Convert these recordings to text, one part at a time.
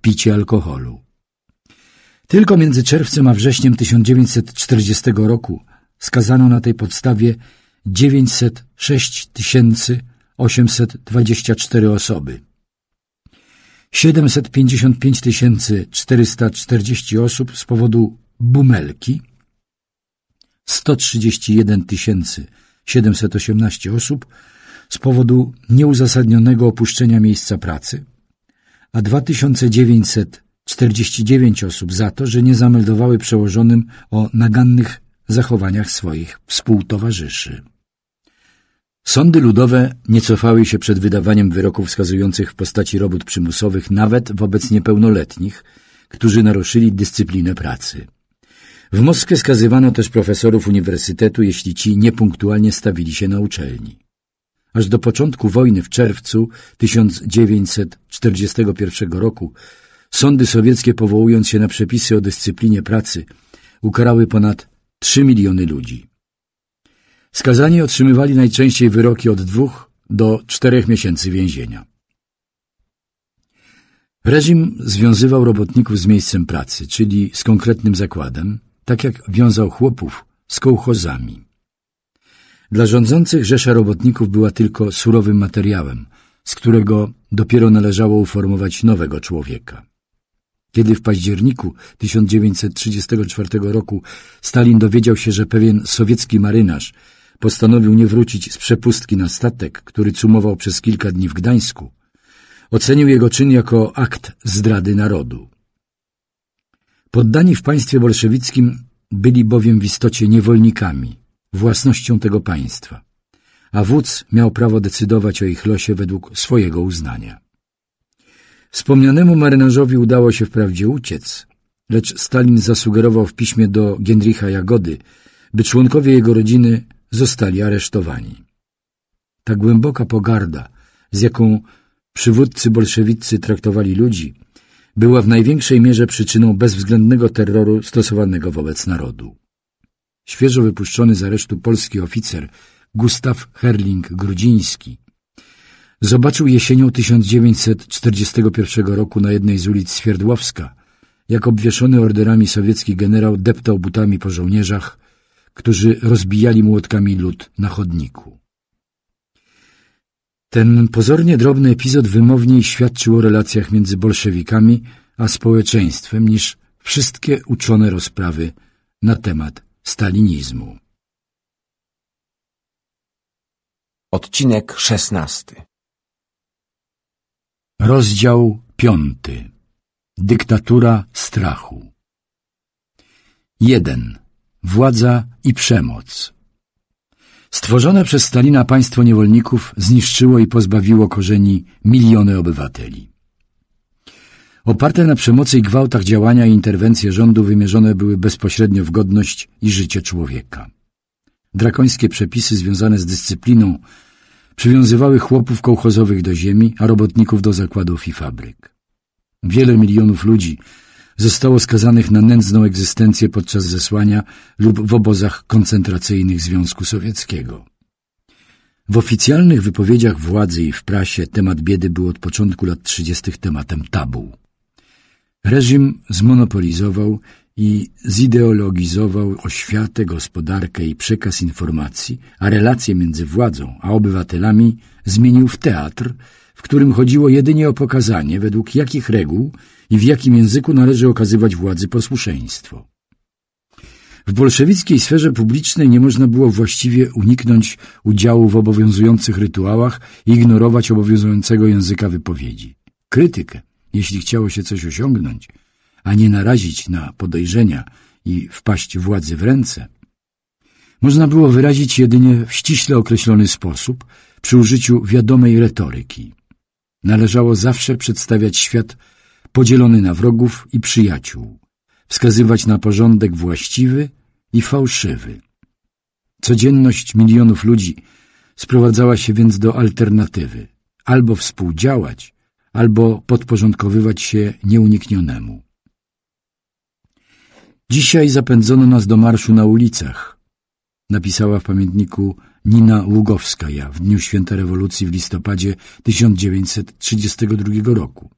picie alkoholu. Tylko między czerwcem a wrześniem 1940 roku skazano na tej podstawie 906 824 osoby. 755 440 osób z powodu bumelki, 131 718 osób z powodu nieuzasadnionego opuszczenia miejsca pracy, a 2949 osób za to, że nie zameldowały przełożonym o nagannych zachowaniach swoich współtowarzyszy. Sądy ludowe nie cofały się przed wydawaniem wyroków skazujących w postaci robót przymusowych nawet wobec niepełnoletnich, którzy naruszyli dyscyplinę pracy. W Moskwie skazywano też profesorów uniwersytetu, jeśli ci niepunktualnie stawili się na uczelni. Aż do początku wojny w czerwcu 1941 roku sądy sowieckie powołując się na przepisy o dyscyplinie pracy ukarały ponad 3 miliony ludzi. Skazani otrzymywali najczęściej wyroki od dwóch do czterech miesięcy więzienia. Reżim związywał robotników z miejscem pracy, czyli z konkretnym zakładem, tak jak wiązał chłopów z kołchozami dla rządzących Rzesza Robotników była tylko surowym materiałem, z którego dopiero należało uformować nowego człowieka. Kiedy w październiku 1934 roku Stalin dowiedział się, że pewien sowiecki marynarz postanowił nie wrócić z przepustki na statek, który cumował przez kilka dni w Gdańsku, ocenił jego czyn jako akt zdrady narodu. Poddani w państwie bolszewickim byli bowiem w istocie niewolnikami, własnością tego państwa, a wódz miał prawo decydować o ich losie według swojego uznania. Wspomnianemu marynarzowi udało się wprawdzie uciec, lecz Stalin zasugerował w piśmie do Gienricha Jagody, by członkowie jego rodziny zostali aresztowani. Ta głęboka pogarda, z jaką przywódcy bolszewicy traktowali ludzi, była w największej mierze przyczyną bezwzględnego terroru stosowanego wobec narodu. Świeżo wypuszczony z aresztu polski oficer Gustaw Herling-Grudziński zobaczył jesienią 1941 roku na jednej z ulic Swierdłowska, jak obwieszony orderami sowiecki generał deptał butami po żołnierzach, którzy rozbijali młotkami lód na chodniku. Ten pozornie drobny epizod wymowniej świadczył o relacjach między bolszewikami a społeczeństwem niż wszystkie uczone rozprawy na temat stalinizmu. Odcinek 16. Rozdział 5. Dyktatura strachu 1. Władza i przemoc Stworzone przez Stalina państwo niewolników zniszczyło i pozbawiło korzeni miliony obywateli. Oparte na przemocy i gwałtach działania i interwencje rządu wymierzone były bezpośrednio w godność i życie człowieka. Drakońskie przepisy związane z dyscypliną przywiązywały chłopów kołchozowych do ziemi, a robotników do zakładów i fabryk. Wiele milionów ludzi zostało skazanych na nędzną egzystencję podczas zesłania lub w obozach koncentracyjnych Związku Sowieckiego. W oficjalnych wypowiedziach władzy i w prasie temat biedy był od początku lat 30. tematem tabu. Reżim zmonopolizował i zideologizował oświatę, gospodarkę i przekaz informacji, a relacje między władzą a obywatelami zmienił w teatr, w którym chodziło jedynie o pokazanie, według jakich reguł i w jakim języku należy okazywać władzy posłuszeństwo. W bolszewickiej sferze publicznej nie można było właściwie uniknąć udziału w obowiązujących rytuałach i ignorować obowiązującego języka wypowiedzi. Krytykę jeśli chciało się coś osiągnąć, a nie narazić na podejrzenia i wpaść władzy w ręce, można było wyrazić jedynie w ściśle określony sposób przy użyciu wiadomej retoryki. Należało zawsze przedstawiać świat podzielony na wrogów i przyjaciół, wskazywać na porządek właściwy i fałszywy. Codzienność milionów ludzi sprowadzała się więc do alternatywy albo współdziałać, albo podporządkowywać się nieuniknionemu. Dzisiaj zapędzono nas do marszu na ulicach, napisała w pamiętniku Nina Ługowskaja w Dniu Święta Rewolucji w listopadzie 1932 roku.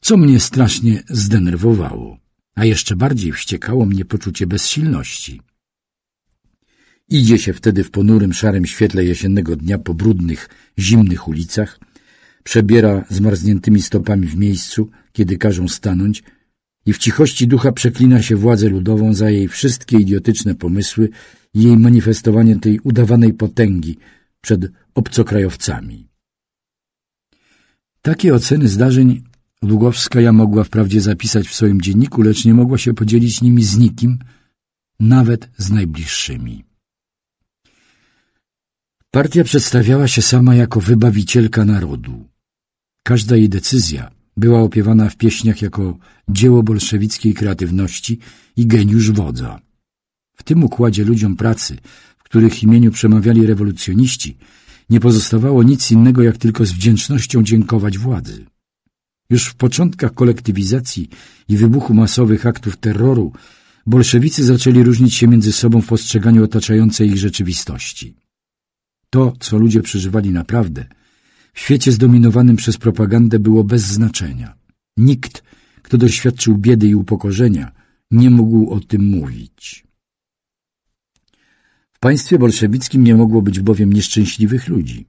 Co mnie strasznie zdenerwowało, a jeszcze bardziej wściekało mnie poczucie bezsilności. Idzie się wtedy w ponurym, szarym świetle jesiennego dnia po brudnych, zimnych ulicach – przebiera zmarzniętymi stopami w miejscu, kiedy każą stanąć i w cichości ducha przeklina się władzę ludową za jej wszystkie idiotyczne pomysły i jej manifestowanie tej udawanej potęgi przed obcokrajowcami. Takie oceny zdarzeń ja mogła wprawdzie zapisać w swoim dzienniku, lecz nie mogła się podzielić nimi z nikim, nawet z najbliższymi. Partia przedstawiała się sama jako wybawicielka narodu. Każda jej decyzja była opiewana w pieśniach jako dzieło bolszewickiej kreatywności i geniusz wodza. W tym układzie ludziom pracy, w których imieniu przemawiali rewolucjoniści, nie pozostawało nic innego jak tylko z wdzięcznością dziękować władzy. Już w początkach kolektywizacji i wybuchu masowych aktów terroru bolszewicy zaczęli różnić się między sobą w postrzeganiu otaczającej ich rzeczywistości. To, co ludzie przeżywali naprawdę – w świecie zdominowanym przez propagandę było bez znaczenia. Nikt, kto doświadczył biedy i upokorzenia, nie mógł o tym mówić. W państwie bolszewickim nie mogło być bowiem nieszczęśliwych ludzi,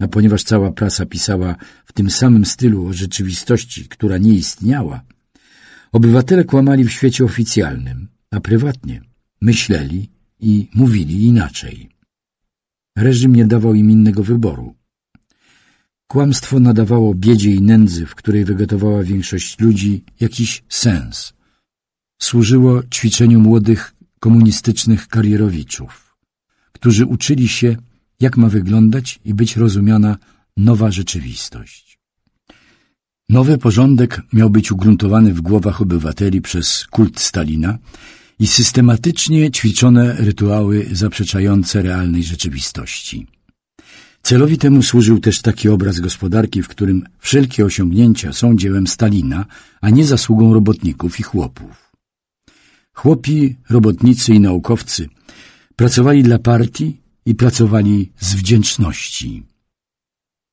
a ponieważ cała prasa pisała w tym samym stylu o rzeczywistości, która nie istniała, obywatele kłamali w świecie oficjalnym, a prywatnie myśleli i mówili inaczej. Reżim nie dawał im innego wyboru. Kłamstwo nadawało biedzie i nędzy, w której wygotowała większość ludzi, jakiś sens. Służyło ćwiczeniu młodych komunistycznych karierowiczów, którzy uczyli się, jak ma wyglądać i być rozumiana nowa rzeczywistość. Nowy porządek miał być ugruntowany w głowach obywateli przez kult Stalina i systematycznie ćwiczone rytuały zaprzeczające realnej rzeczywistości. Celowi temu służył też taki obraz gospodarki, w którym wszelkie osiągnięcia są dziełem Stalina, a nie zasługą robotników i chłopów. Chłopi, robotnicy i naukowcy pracowali dla partii i pracowali z wdzięczności.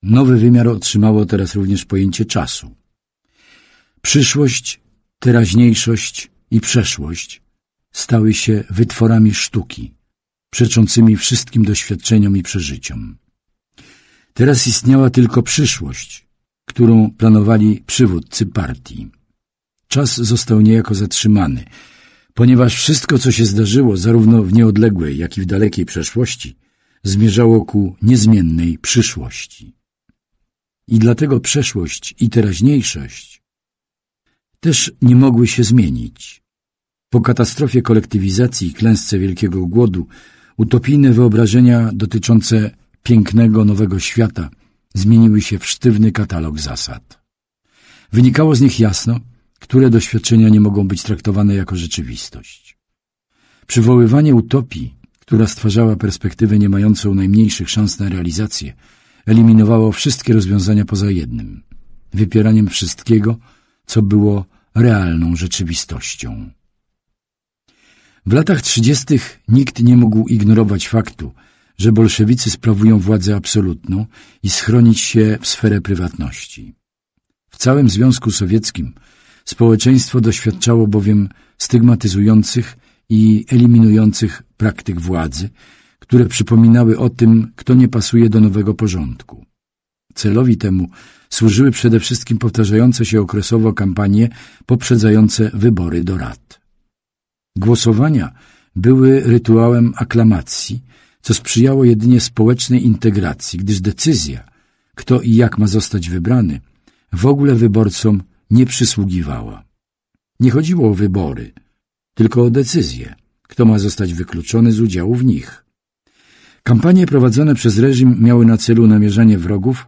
Nowy wymiar otrzymało teraz również pojęcie czasu. Przyszłość, teraźniejszość i przeszłość stały się wytworami sztuki, przeczącymi wszystkim doświadczeniom i przeżyciom. Teraz istniała tylko przyszłość, którą planowali przywódcy partii. Czas został niejako zatrzymany, ponieważ wszystko, co się zdarzyło zarówno w nieodległej, jak i w dalekiej przeszłości, zmierzało ku niezmiennej przyszłości. I dlatego przeszłość i teraźniejszość też nie mogły się zmienić. Po katastrofie kolektywizacji i klęsce wielkiego głodu utopijne wyobrażenia dotyczące pięknego nowego świata zmieniły się w sztywny katalog zasad. Wynikało z nich jasno, które doświadczenia nie mogą być traktowane jako rzeczywistość. Przywoływanie utopii, która stwarzała perspektywę nie mającą najmniejszych szans na realizację, eliminowało wszystkie rozwiązania poza jednym – wypieraniem wszystkiego, co było realną rzeczywistością. W latach trzydziestych nikt nie mógł ignorować faktu, że bolszewicy sprawują władzę absolutną i schronić się w sferę prywatności. W całym Związku Sowieckim społeczeństwo doświadczało bowiem stygmatyzujących i eliminujących praktyk władzy, które przypominały o tym, kto nie pasuje do nowego porządku. Celowi temu służyły przede wszystkim powtarzające się okresowo kampanie poprzedzające wybory do rad. Głosowania były rytuałem aklamacji, co sprzyjało jedynie społecznej integracji, gdyż decyzja, kto i jak ma zostać wybrany, w ogóle wyborcom nie przysługiwała. Nie chodziło o wybory, tylko o decyzje, kto ma zostać wykluczony z udziału w nich. Kampanie prowadzone przez reżim miały na celu namierzanie wrogów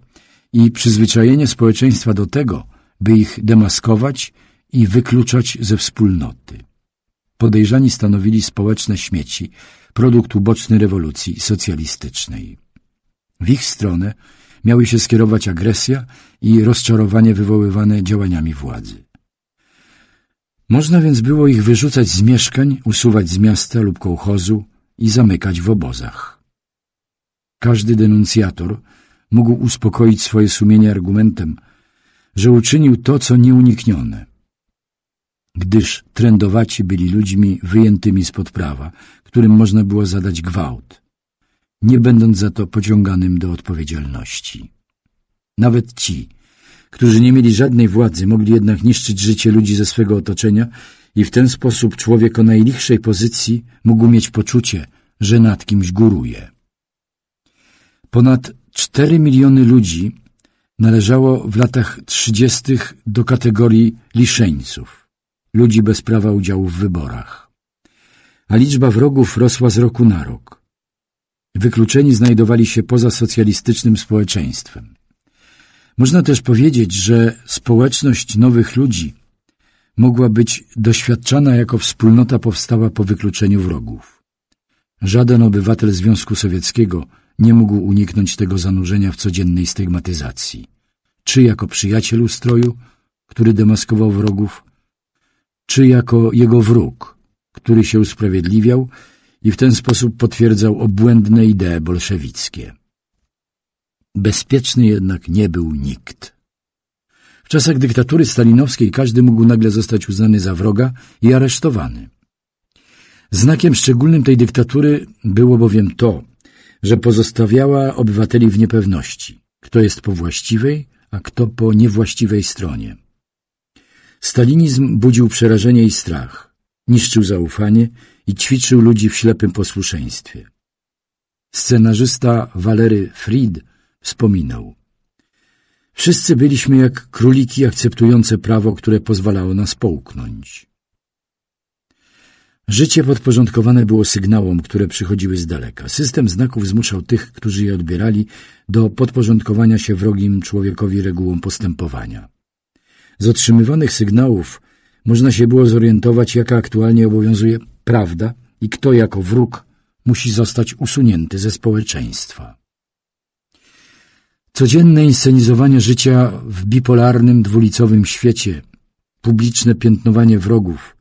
i przyzwyczajenie społeczeństwa do tego, by ich demaskować i wykluczać ze wspólnoty podejrzani stanowili społeczne śmieci, produkt uboczny rewolucji socjalistycznej. W ich stronę miały się skierować agresja i rozczarowanie wywoływane działaniami władzy. Można więc było ich wyrzucać z mieszkań, usuwać z miasta lub kołchozu i zamykać w obozach. Każdy denuncjator mógł uspokoić swoje sumienie argumentem, że uczynił to, co nieuniknione – gdyż trendowaci byli ludźmi wyjętymi spod prawa, którym można było zadać gwałt, nie będąc za to pociąganym do odpowiedzialności. Nawet ci, którzy nie mieli żadnej władzy, mogli jednak niszczyć życie ludzi ze swego otoczenia i w ten sposób człowiek o najlichszej pozycji mógł mieć poczucie, że nad kimś góruje. Ponad 4 miliony ludzi należało w latach 30. do kategorii liszeńców ludzi bez prawa udziału w wyborach. A liczba wrogów rosła z roku na rok. Wykluczeni znajdowali się poza socjalistycznym społeczeństwem. Można też powiedzieć, że społeczność nowych ludzi mogła być doświadczana jako wspólnota powstała po wykluczeniu wrogów. Żaden obywatel Związku Sowieckiego nie mógł uniknąć tego zanurzenia w codziennej stygmatyzacji. Czy jako przyjaciel ustroju, który demaskował wrogów, czy jako jego wróg, który się usprawiedliwiał i w ten sposób potwierdzał obłędne idee bolszewickie. Bezpieczny jednak nie był nikt. W czasach dyktatury stalinowskiej każdy mógł nagle zostać uznany za wroga i aresztowany. Znakiem szczególnym tej dyktatury było bowiem to, że pozostawiała obywateli w niepewności, kto jest po właściwej, a kto po niewłaściwej stronie. Stalinizm budził przerażenie i strach, niszczył zaufanie i ćwiczył ludzi w ślepym posłuszeństwie. Scenarzysta Walery Fried wspominał Wszyscy byliśmy jak króliki akceptujące prawo, które pozwalało nas połknąć. Życie podporządkowane było sygnałom, które przychodziły z daleka. System znaków zmuszał tych, którzy je odbierali, do podporządkowania się wrogim człowiekowi regułom postępowania. Z otrzymywanych sygnałów można się było zorientować, jaka aktualnie obowiązuje prawda i kto jako wróg musi zostać usunięty ze społeczeństwa. Codzienne inscenizowanie życia w bipolarnym, dwulicowym świecie, publiczne piętnowanie wrogów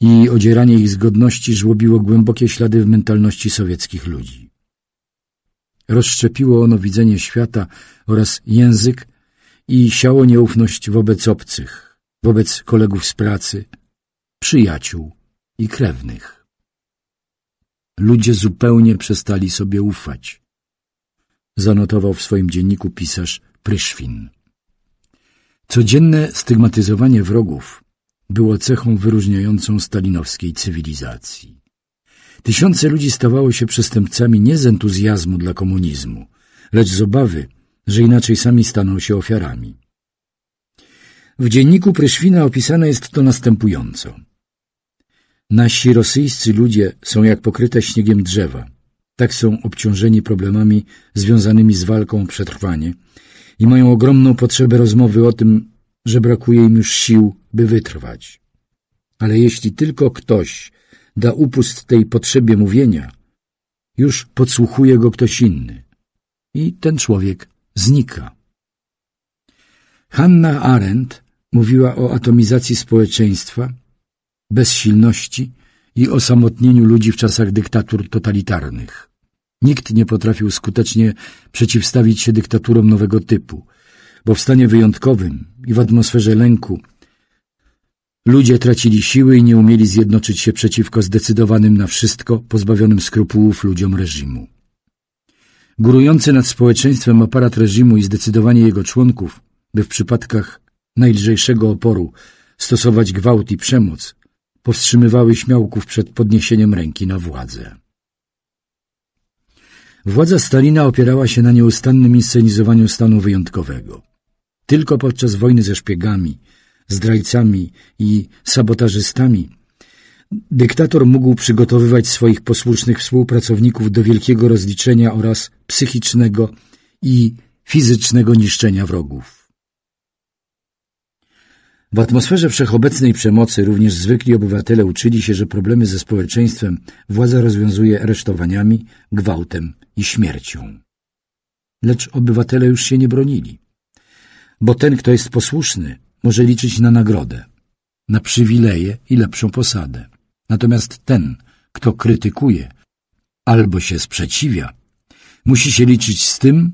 i odzieranie ich z godności żłobiło głębokie ślady w mentalności sowieckich ludzi. Rozszczepiło ono widzenie świata oraz język i siało nieufność wobec obcych, wobec kolegów z pracy, przyjaciół i krewnych. Ludzie zupełnie przestali sobie ufać. Zanotował w swoim dzienniku pisarz Pryszwin. Codzienne stygmatyzowanie wrogów było cechą wyróżniającą stalinowskiej cywilizacji. Tysiące ludzi stawało się przestępcami nie z entuzjazmu dla komunizmu, lecz z obawy, że inaczej sami staną się ofiarami. W dzienniku Pryszwina opisane jest to następująco. Nasi rosyjscy ludzie są jak pokryte śniegiem drzewa. Tak są obciążeni problemami związanymi z walką o przetrwanie i mają ogromną potrzebę rozmowy o tym, że brakuje im już sił, by wytrwać. Ale jeśli tylko ktoś da upust tej potrzebie mówienia, już podsłuchuje go ktoś inny. I ten człowiek znika. Hannah Arendt mówiła o atomizacji społeczeństwa, bezsilności i osamotnieniu ludzi w czasach dyktatur totalitarnych. Nikt nie potrafił skutecznie przeciwstawić się dyktaturom nowego typu, bo w stanie wyjątkowym i w atmosferze lęku ludzie tracili siły i nie umieli zjednoczyć się przeciwko zdecydowanym na wszystko, pozbawionym skrupułów ludziom reżimu. Górujący nad społeczeństwem aparat reżimu i zdecydowanie jego członków, by w przypadkach najlżejszego oporu stosować gwałt i przemoc, powstrzymywały śmiałków przed podniesieniem ręki na władzę. Władza Stalina opierała się na nieustannym inscenizowaniu stanu wyjątkowego. Tylko podczas wojny ze szpiegami, zdrajcami i sabotażystami Dyktator mógł przygotowywać swoich posłusznych współpracowników do wielkiego rozliczenia oraz psychicznego i fizycznego niszczenia wrogów. W atmosferze wszechobecnej przemocy również zwykli obywatele uczyli się, że problemy ze społeczeństwem władza rozwiązuje aresztowaniami, gwałtem i śmiercią. Lecz obywatele już się nie bronili, bo ten, kto jest posłuszny, może liczyć na nagrodę, na przywileje i lepszą posadę. Natomiast ten, kto krytykuje albo się sprzeciwia, musi się liczyć z tym,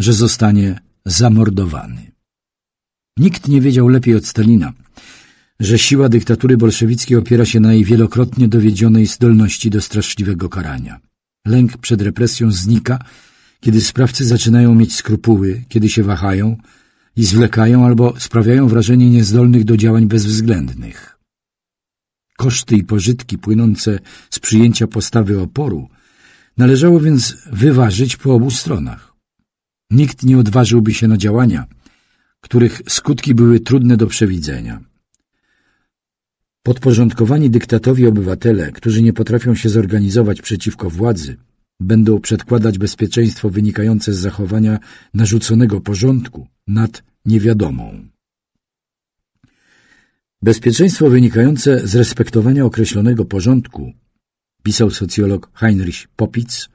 że zostanie zamordowany. Nikt nie wiedział lepiej od Stalina, że siła dyktatury bolszewickiej opiera się na jej wielokrotnie dowiedzionej zdolności do straszliwego karania. Lęk przed represją znika, kiedy sprawcy zaczynają mieć skrupuły, kiedy się wahają i zwlekają albo sprawiają wrażenie niezdolnych do działań bezwzględnych koszty i pożytki płynące z przyjęcia postawy oporu, należało więc wyważyć po obu stronach. Nikt nie odważyłby się na działania, których skutki były trudne do przewidzenia. Podporządkowani dyktatowi obywatele, którzy nie potrafią się zorganizować przeciwko władzy, będą przedkładać bezpieczeństwo wynikające z zachowania narzuconego porządku nad niewiadomą. Bezpieczeństwo wynikające z respektowania określonego porządku, pisał socjolog Heinrich Popitz,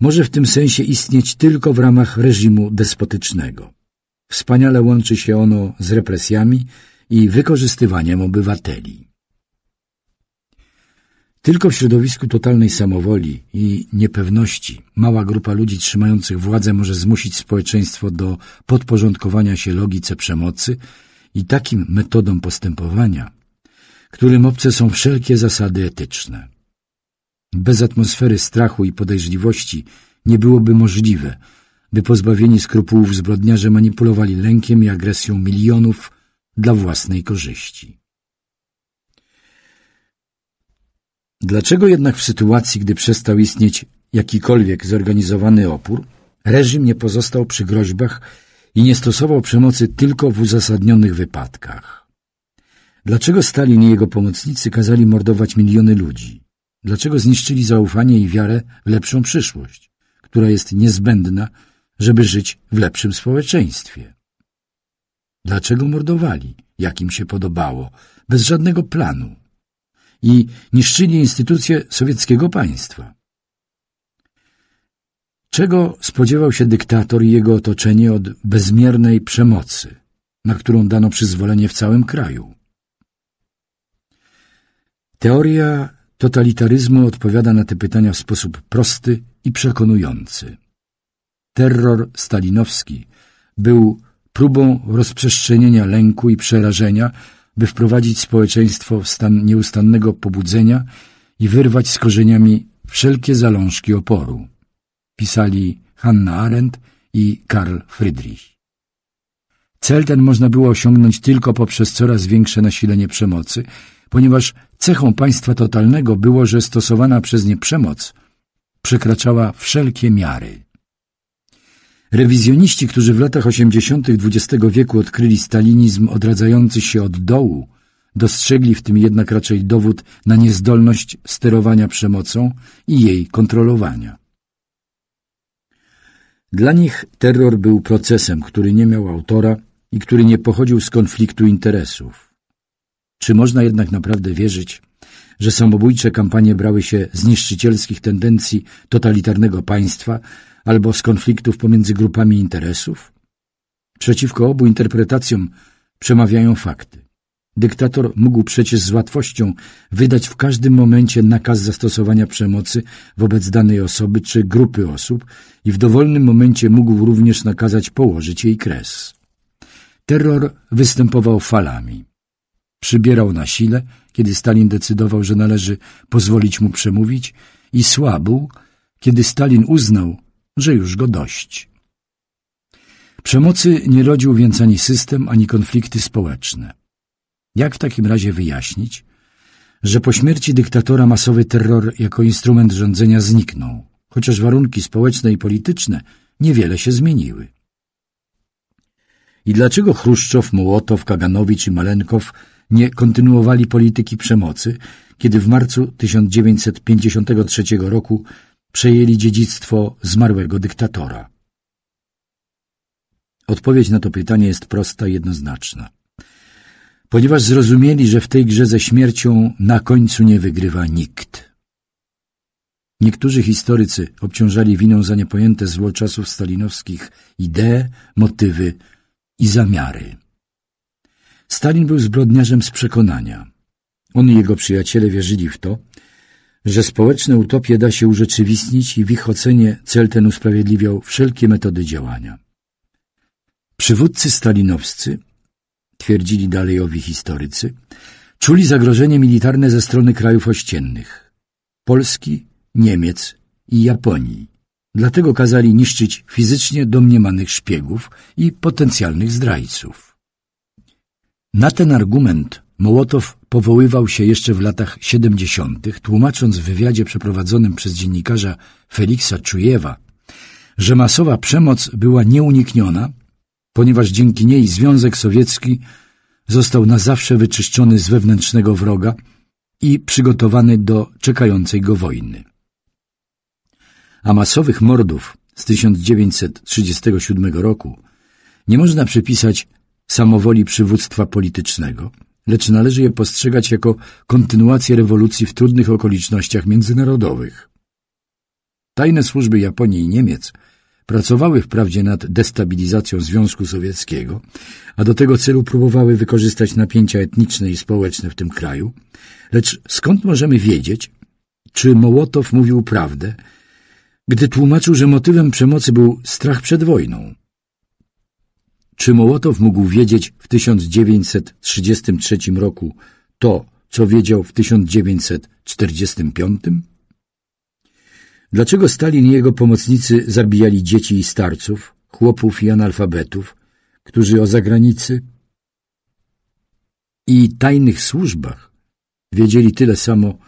może w tym sensie istnieć tylko w ramach reżimu despotycznego. Wspaniale łączy się ono z represjami i wykorzystywaniem obywateli. Tylko w środowisku totalnej samowoli i niepewności mała grupa ludzi trzymających władzę może zmusić społeczeństwo do podporządkowania się logice przemocy i takim metodom postępowania, którym obce są wszelkie zasady etyczne. Bez atmosfery strachu i podejrzliwości nie byłoby możliwe, by pozbawieni skrupułów zbrodniarze manipulowali lękiem i agresją milionów dla własnej korzyści. Dlaczego jednak w sytuacji, gdy przestał istnieć jakikolwiek zorganizowany opór, reżim nie pozostał przy groźbach i nie stosował przemocy tylko w uzasadnionych wypadkach. Dlaczego Stalin i jego pomocnicy kazali mordować miliony ludzi? Dlaczego zniszczyli zaufanie i wiarę w lepszą przyszłość, która jest niezbędna, żeby żyć w lepszym społeczeństwie? Dlaczego mordowali, jak im się podobało, bez żadnego planu? I niszczyli instytucje sowieckiego państwa. Czego spodziewał się dyktator i jego otoczenie od bezmiernej przemocy, na którą dano przyzwolenie w całym kraju? Teoria totalitaryzmu odpowiada na te pytania w sposób prosty i przekonujący. Terror stalinowski był próbą rozprzestrzenienia lęku i przerażenia, by wprowadzić społeczeństwo w stan nieustannego pobudzenia i wyrwać z korzeniami wszelkie zalążki oporu pisali Hanna Arendt i Karl Friedrich. Cel ten można było osiągnąć tylko poprzez coraz większe nasilenie przemocy, ponieważ cechą państwa totalnego było, że stosowana przez nie przemoc przekraczała wszelkie miary. Rewizjoniści, którzy w latach 80. XX wieku odkryli stalinizm odradzający się od dołu, dostrzegli w tym jednak raczej dowód na niezdolność sterowania przemocą i jej kontrolowania. Dla nich terror był procesem, który nie miał autora i który nie pochodził z konfliktu interesów. Czy można jednak naprawdę wierzyć, że samobójcze kampanie brały się z niszczycielskich tendencji totalitarnego państwa albo z konfliktów pomiędzy grupami interesów? Przeciwko obu interpretacjom przemawiają fakty. Dyktator mógł przecież z łatwością wydać w każdym momencie nakaz zastosowania przemocy wobec danej osoby czy grupy osób i w dowolnym momencie mógł również nakazać położyć jej kres. Terror występował falami. Przybierał na sile, kiedy Stalin decydował, że należy pozwolić mu przemówić i słabł, kiedy Stalin uznał, że już go dość. Przemocy nie rodził więc ani system, ani konflikty społeczne. Jak w takim razie wyjaśnić, że po śmierci dyktatora masowy terror jako instrument rządzenia zniknął, chociaż warunki społeczne i polityczne niewiele się zmieniły? I dlaczego Chruszczow, Mołotow, Kaganowicz i Malenkow nie kontynuowali polityki przemocy, kiedy w marcu 1953 roku przejęli dziedzictwo zmarłego dyktatora? Odpowiedź na to pytanie jest prosta i jednoznaczna ponieważ zrozumieli, że w tej grze ze śmiercią na końcu nie wygrywa nikt. Niektórzy historycy obciążali winą za niepojęte zło czasów stalinowskich idee, motywy i zamiary. Stalin był zbrodniarzem z przekonania. On i jego przyjaciele wierzyli w to, że społeczne utopie da się urzeczywistnić i w ich ocenie cel ten usprawiedliwiał wszelkie metody działania. Przywódcy stalinowscy twierdzili dalej owi historycy, czuli zagrożenie militarne ze strony krajów ościennych Polski, Niemiec i Japonii. Dlatego kazali niszczyć fizycznie domniemanych szpiegów i potencjalnych zdrajców. Na ten argument Mołotow powoływał się jeszcze w latach 70., tłumacząc w wywiadzie przeprowadzonym przez dziennikarza Feliksa Czujewa, że masowa przemoc była nieunikniona ponieważ dzięki niej Związek Sowiecki został na zawsze wyczyszczony z wewnętrznego wroga i przygotowany do czekającej go wojny. A masowych mordów z 1937 roku nie można przypisać samowoli przywództwa politycznego, lecz należy je postrzegać jako kontynuację rewolucji w trudnych okolicznościach międzynarodowych. Tajne służby Japonii i Niemiec – Pracowały wprawdzie nad destabilizacją Związku Sowieckiego, a do tego celu próbowały wykorzystać napięcia etniczne i społeczne w tym kraju, lecz skąd możemy wiedzieć, czy Mołotow mówił prawdę, gdy tłumaczył, że motywem przemocy był strach przed wojną? Czy Mołotow mógł wiedzieć w 1933 roku to, co wiedział w 1945? Dlaczego Stalin i jego pomocnicy zabijali dzieci i starców, chłopów i analfabetów, którzy o zagranicy i tajnych służbach wiedzieli tyle samo,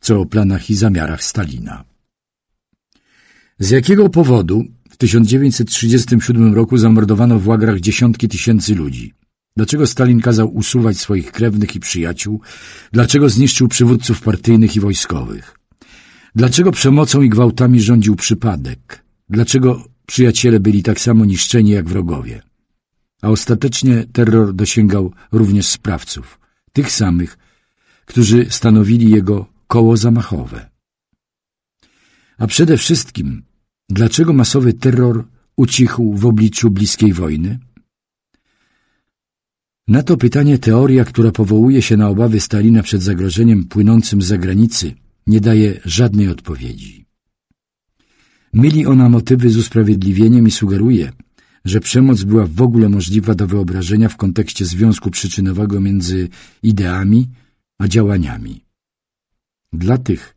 co o planach i zamiarach Stalina? Z jakiego powodu w 1937 roku zamordowano w łagrach dziesiątki tysięcy ludzi? Dlaczego Stalin kazał usuwać swoich krewnych i przyjaciół? Dlaczego zniszczył przywódców partyjnych i wojskowych? Dlaczego przemocą i gwałtami rządził przypadek? Dlaczego przyjaciele byli tak samo niszczeni jak wrogowie? A ostatecznie terror dosięgał również sprawców, tych samych, którzy stanowili jego koło zamachowe. A przede wszystkim, dlaczego masowy terror ucichł w obliczu bliskiej wojny? Na to pytanie teoria, która powołuje się na obawy Stalina przed zagrożeniem płynącym z zagranicy – nie daje żadnej odpowiedzi. Myli ona motywy z usprawiedliwieniem i sugeruje, że przemoc była w ogóle możliwa do wyobrażenia w kontekście związku przyczynowego między ideami a działaniami. Dla tych,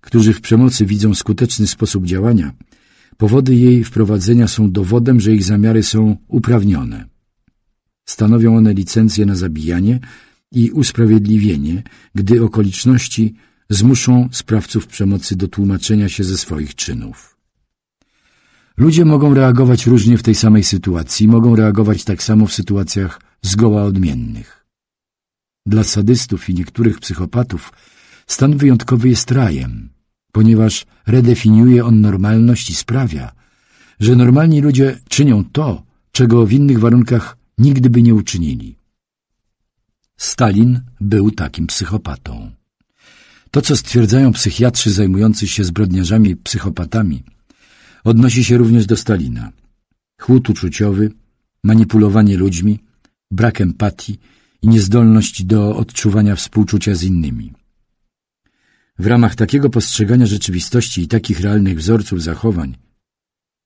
którzy w przemocy widzą skuteczny sposób działania, powody jej wprowadzenia są dowodem, że ich zamiary są uprawnione. Stanowią one licencję na zabijanie i usprawiedliwienie, gdy okoliczności zmuszą sprawców przemocy do tłumaczenia się ze swoich czynów. Ludzie mogą reagować różnie w tej samej sytuacji, mogą reagować tak samo w sytuacjach zgoła odmiennych. Dla sadystów i niektórych psychopatów stan wyjątkowy jest rajem, ponieważ redefiniuje on normalność i sprawia, że normalni ludzie czynią to, czego w innych warunkach nigdy by nie uczynili. Stalin był takim psychopatą. To, co stwierdzają psychiatrzy zajmujący się zbrodniarzami psychopatami, odnosi się również do Stalina. Chłód uczuciowy, manipulowanie ludźmi, brak empatii i niezdolność do odczuwania współczucia z innymi. W ramach takiego postrzegania rzeczywistości i takich realnych wzorców zachowań,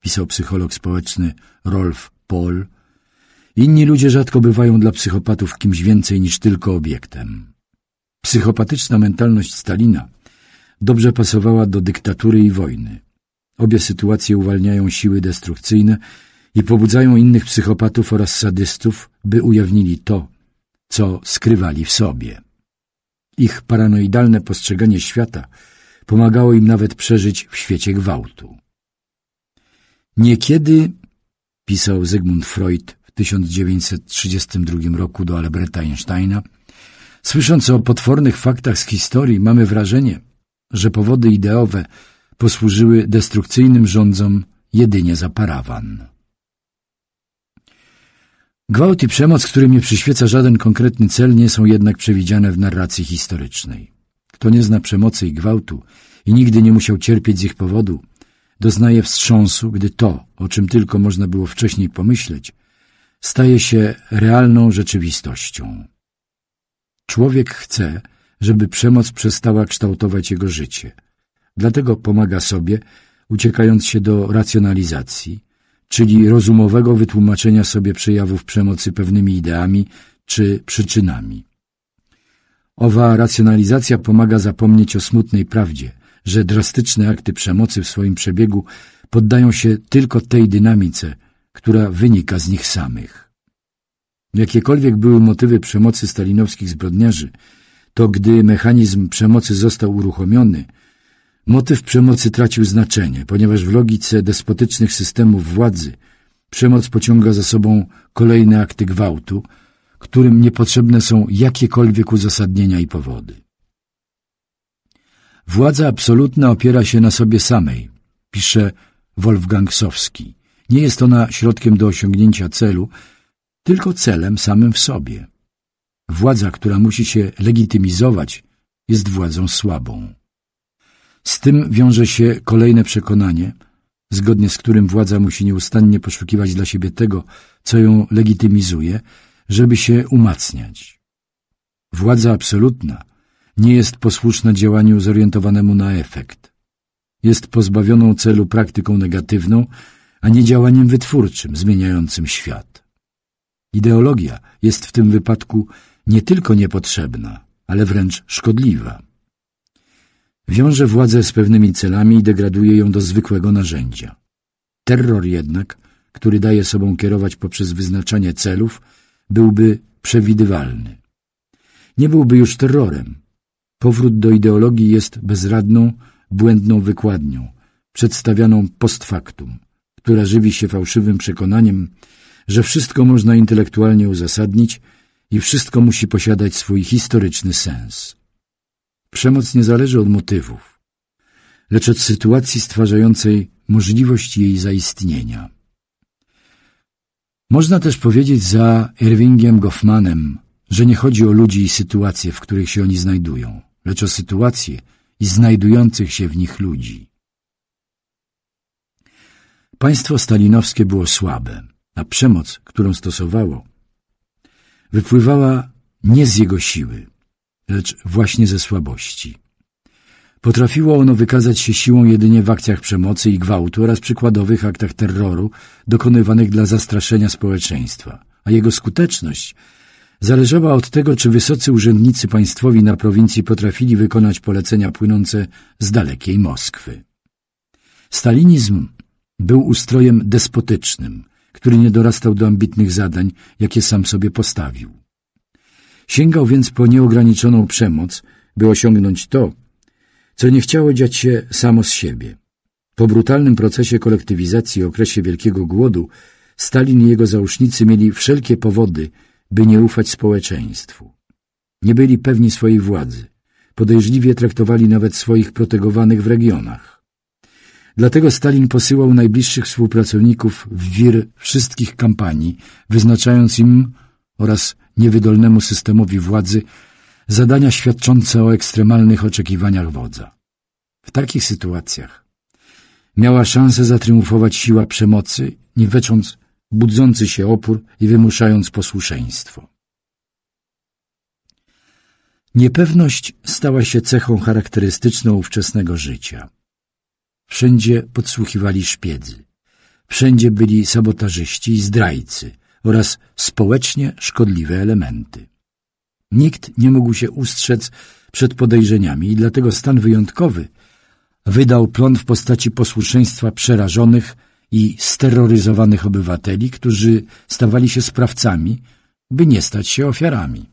pisał psycholog społeczny Rolf Pohl, inni ludzie rzadko bywają dla psychopatów kimś więcej niż tylko obiektem. Psychopatyczna mentalność Stalina dobrze pasowała do dyktatury i wojny. Obie sytuacje uwalniają siły destrukcyjne i pobudzają innych psychopatów oraz sadystów, by ujawnili to, co skrywali w sobie. Ich paranoidalne postrzeganie świata pomagało im nawet przeżyć w świecie gwałtu. Niekiedy, pisał Zygmunt Freud w 1932 roku do Alberta Einsteina, Słysząc o potwornych faktach z historii, mamy wrażenie, że powody ideowe posłużyły destrukcyjnym rządzom jedynie za parawan. Gwałt i przemoc, którym nie przyświeca żaden konkretny cel, nie są jednak przewidziane w narracji historycznej. Kto nie zna przemocy i gwałtu i nigdy nie musiał cierpieć z ich powodu, doznaje wstrząsu, gdy to, o czym tylko można było wcześniej pomyśleć, staje się realną rzeczywistością. Człowiek chce, żeby przemoc przestała kształtować jego życie. Dlatego pomaga sobie, uciekając się do racjonalizacji, czyli rozumowego wytłumaczenia sobie przejawów przemocy pewnymi ideami czy przyczynami. Owa racjonalizacja pomaga zapomnieć o smutnej prawdzie, że drastyczne akty przemocy w swoim przebiegu poddają się tylko tej dynamice, która wynika z nich samych. Jakiekolwiek były motywy przemocy stalinowskich zbrodniarzy, to gdy mechanizm przemocy został uruchomiony, motyw przemocy tracił znaczenie, ponieważ w logice despotycznych systemów władzy przemoc pociąga za sobą kolejne akty gwałtu, którym niepotrzebne są jakiekolwiek uzasadnienia i powody. Władza absolutna opiera się na sobie samej, pisze Wolfgang Sowski. Nie jest ona środkiem do osiągnięcia celu, tylko celem samym w sobie. Władza, która musi się legitymizować, jest władzą słabą. Z tym wiąże się kolejne przekonanie, zgodnie z którym władza musi nieustannie poszukiwać dla siebie tego, co ją legitymizuje, żeby się umacniać. Władza absolutna nie jest posłuszna działaniu zorientowanemu na efekt. Jest pozbawioną celu praktyką negatywną, a nie działaniem wytwórczym, zmieniającym świat. Ideologia jest w tym wypadku nie tylko niepotrzebna, ale wręcz szkodliwa. Wiąże władzę z pewnymi celami i degraduje ją do zwykłego narzędzia. Terror jednak, który daje sobą kierować poprzez wyznaczanie celów, byłby przewidywalny. Nie byłby już terrorem. Powrót do ideologii jest bezradną, błędną wykładnią, przedstawianą post factum, która żywi się fałszywym przekonaniem, że wszystko można intelektualnie uzasadnić i wszystko musi posiadać swój historyczny sens. Przemoc nie zależy od motywów, lecz od sytuacji stwarzającej możliwość jej zaistnienia. Można też powiedzieć za Irvingiem Goffmanem, że nie chodzi o ludzi i sytuacje, w których się oni znajdują, lecz o sytuacje i znajdujących się w nich ludzi. Państwo stalinowskie było słabe na przemoc, którą stosowało, wypływała nie z jego siły, lecz właśnie ze słabości. Potrafiło ono wykazać się siłą jedynie w akcjach przemocy i gwałtu oraz przykładowych aktach terroru dokonywanych dla zastraszenia społeczeństwa, a jego skuteczność zależała od tego, czy wysocy urzędnicy państwowi na prowincji potrafili wykonać polecenia płynące z dalekiej Moskwy. Stalinizm był ustrojem despotycznym – który nie dorastał do ambitnych zadań, jakie sam sobie postawił. Sięgał więc po nieograniczoną przemoc, by osiągnąć to, co nie chciało dziać się samo z siebie. Po brutalnym procesie kolektywizacji i okresie Wielkiego Głodu Stalin i jego załóżnicy mieli wszelkie powody, by nie ufać społeczeństwu. Nie byli pewni swojej władzy. Podejrzliwie traktowali nawet swoich protegowanych w regionach. Dlatego Stalin posyłał najbliższych współpracowników w wir wszystkich kampanii, wyznaczając im oraz niewydolnemu systemowi władzy zadania świadczące o ekstremalnych oczekiwaniach wodza. W takich sytuacjach miała szansę zatriumfować siła przemocy, niwecząc budzący się opór i wymuszając posłuszeństwo. Niepewność stała się cechą charakterystyczną ówczesnego życia. Wszędzie podsłuchiwali szpiedzy. Wszędzie byli sabotażyści i zdrajcy oraz społecznie szkodliwe elementy. Nikt nie mógł się ustrzec przed podejrzeniami i dlatego stan wyjątkowy wydał plon w postaci posłuszeństwa przerażonych i steroryzowanych obywateli, którzy stawali się sprawcami, by nie stać się ofiarami.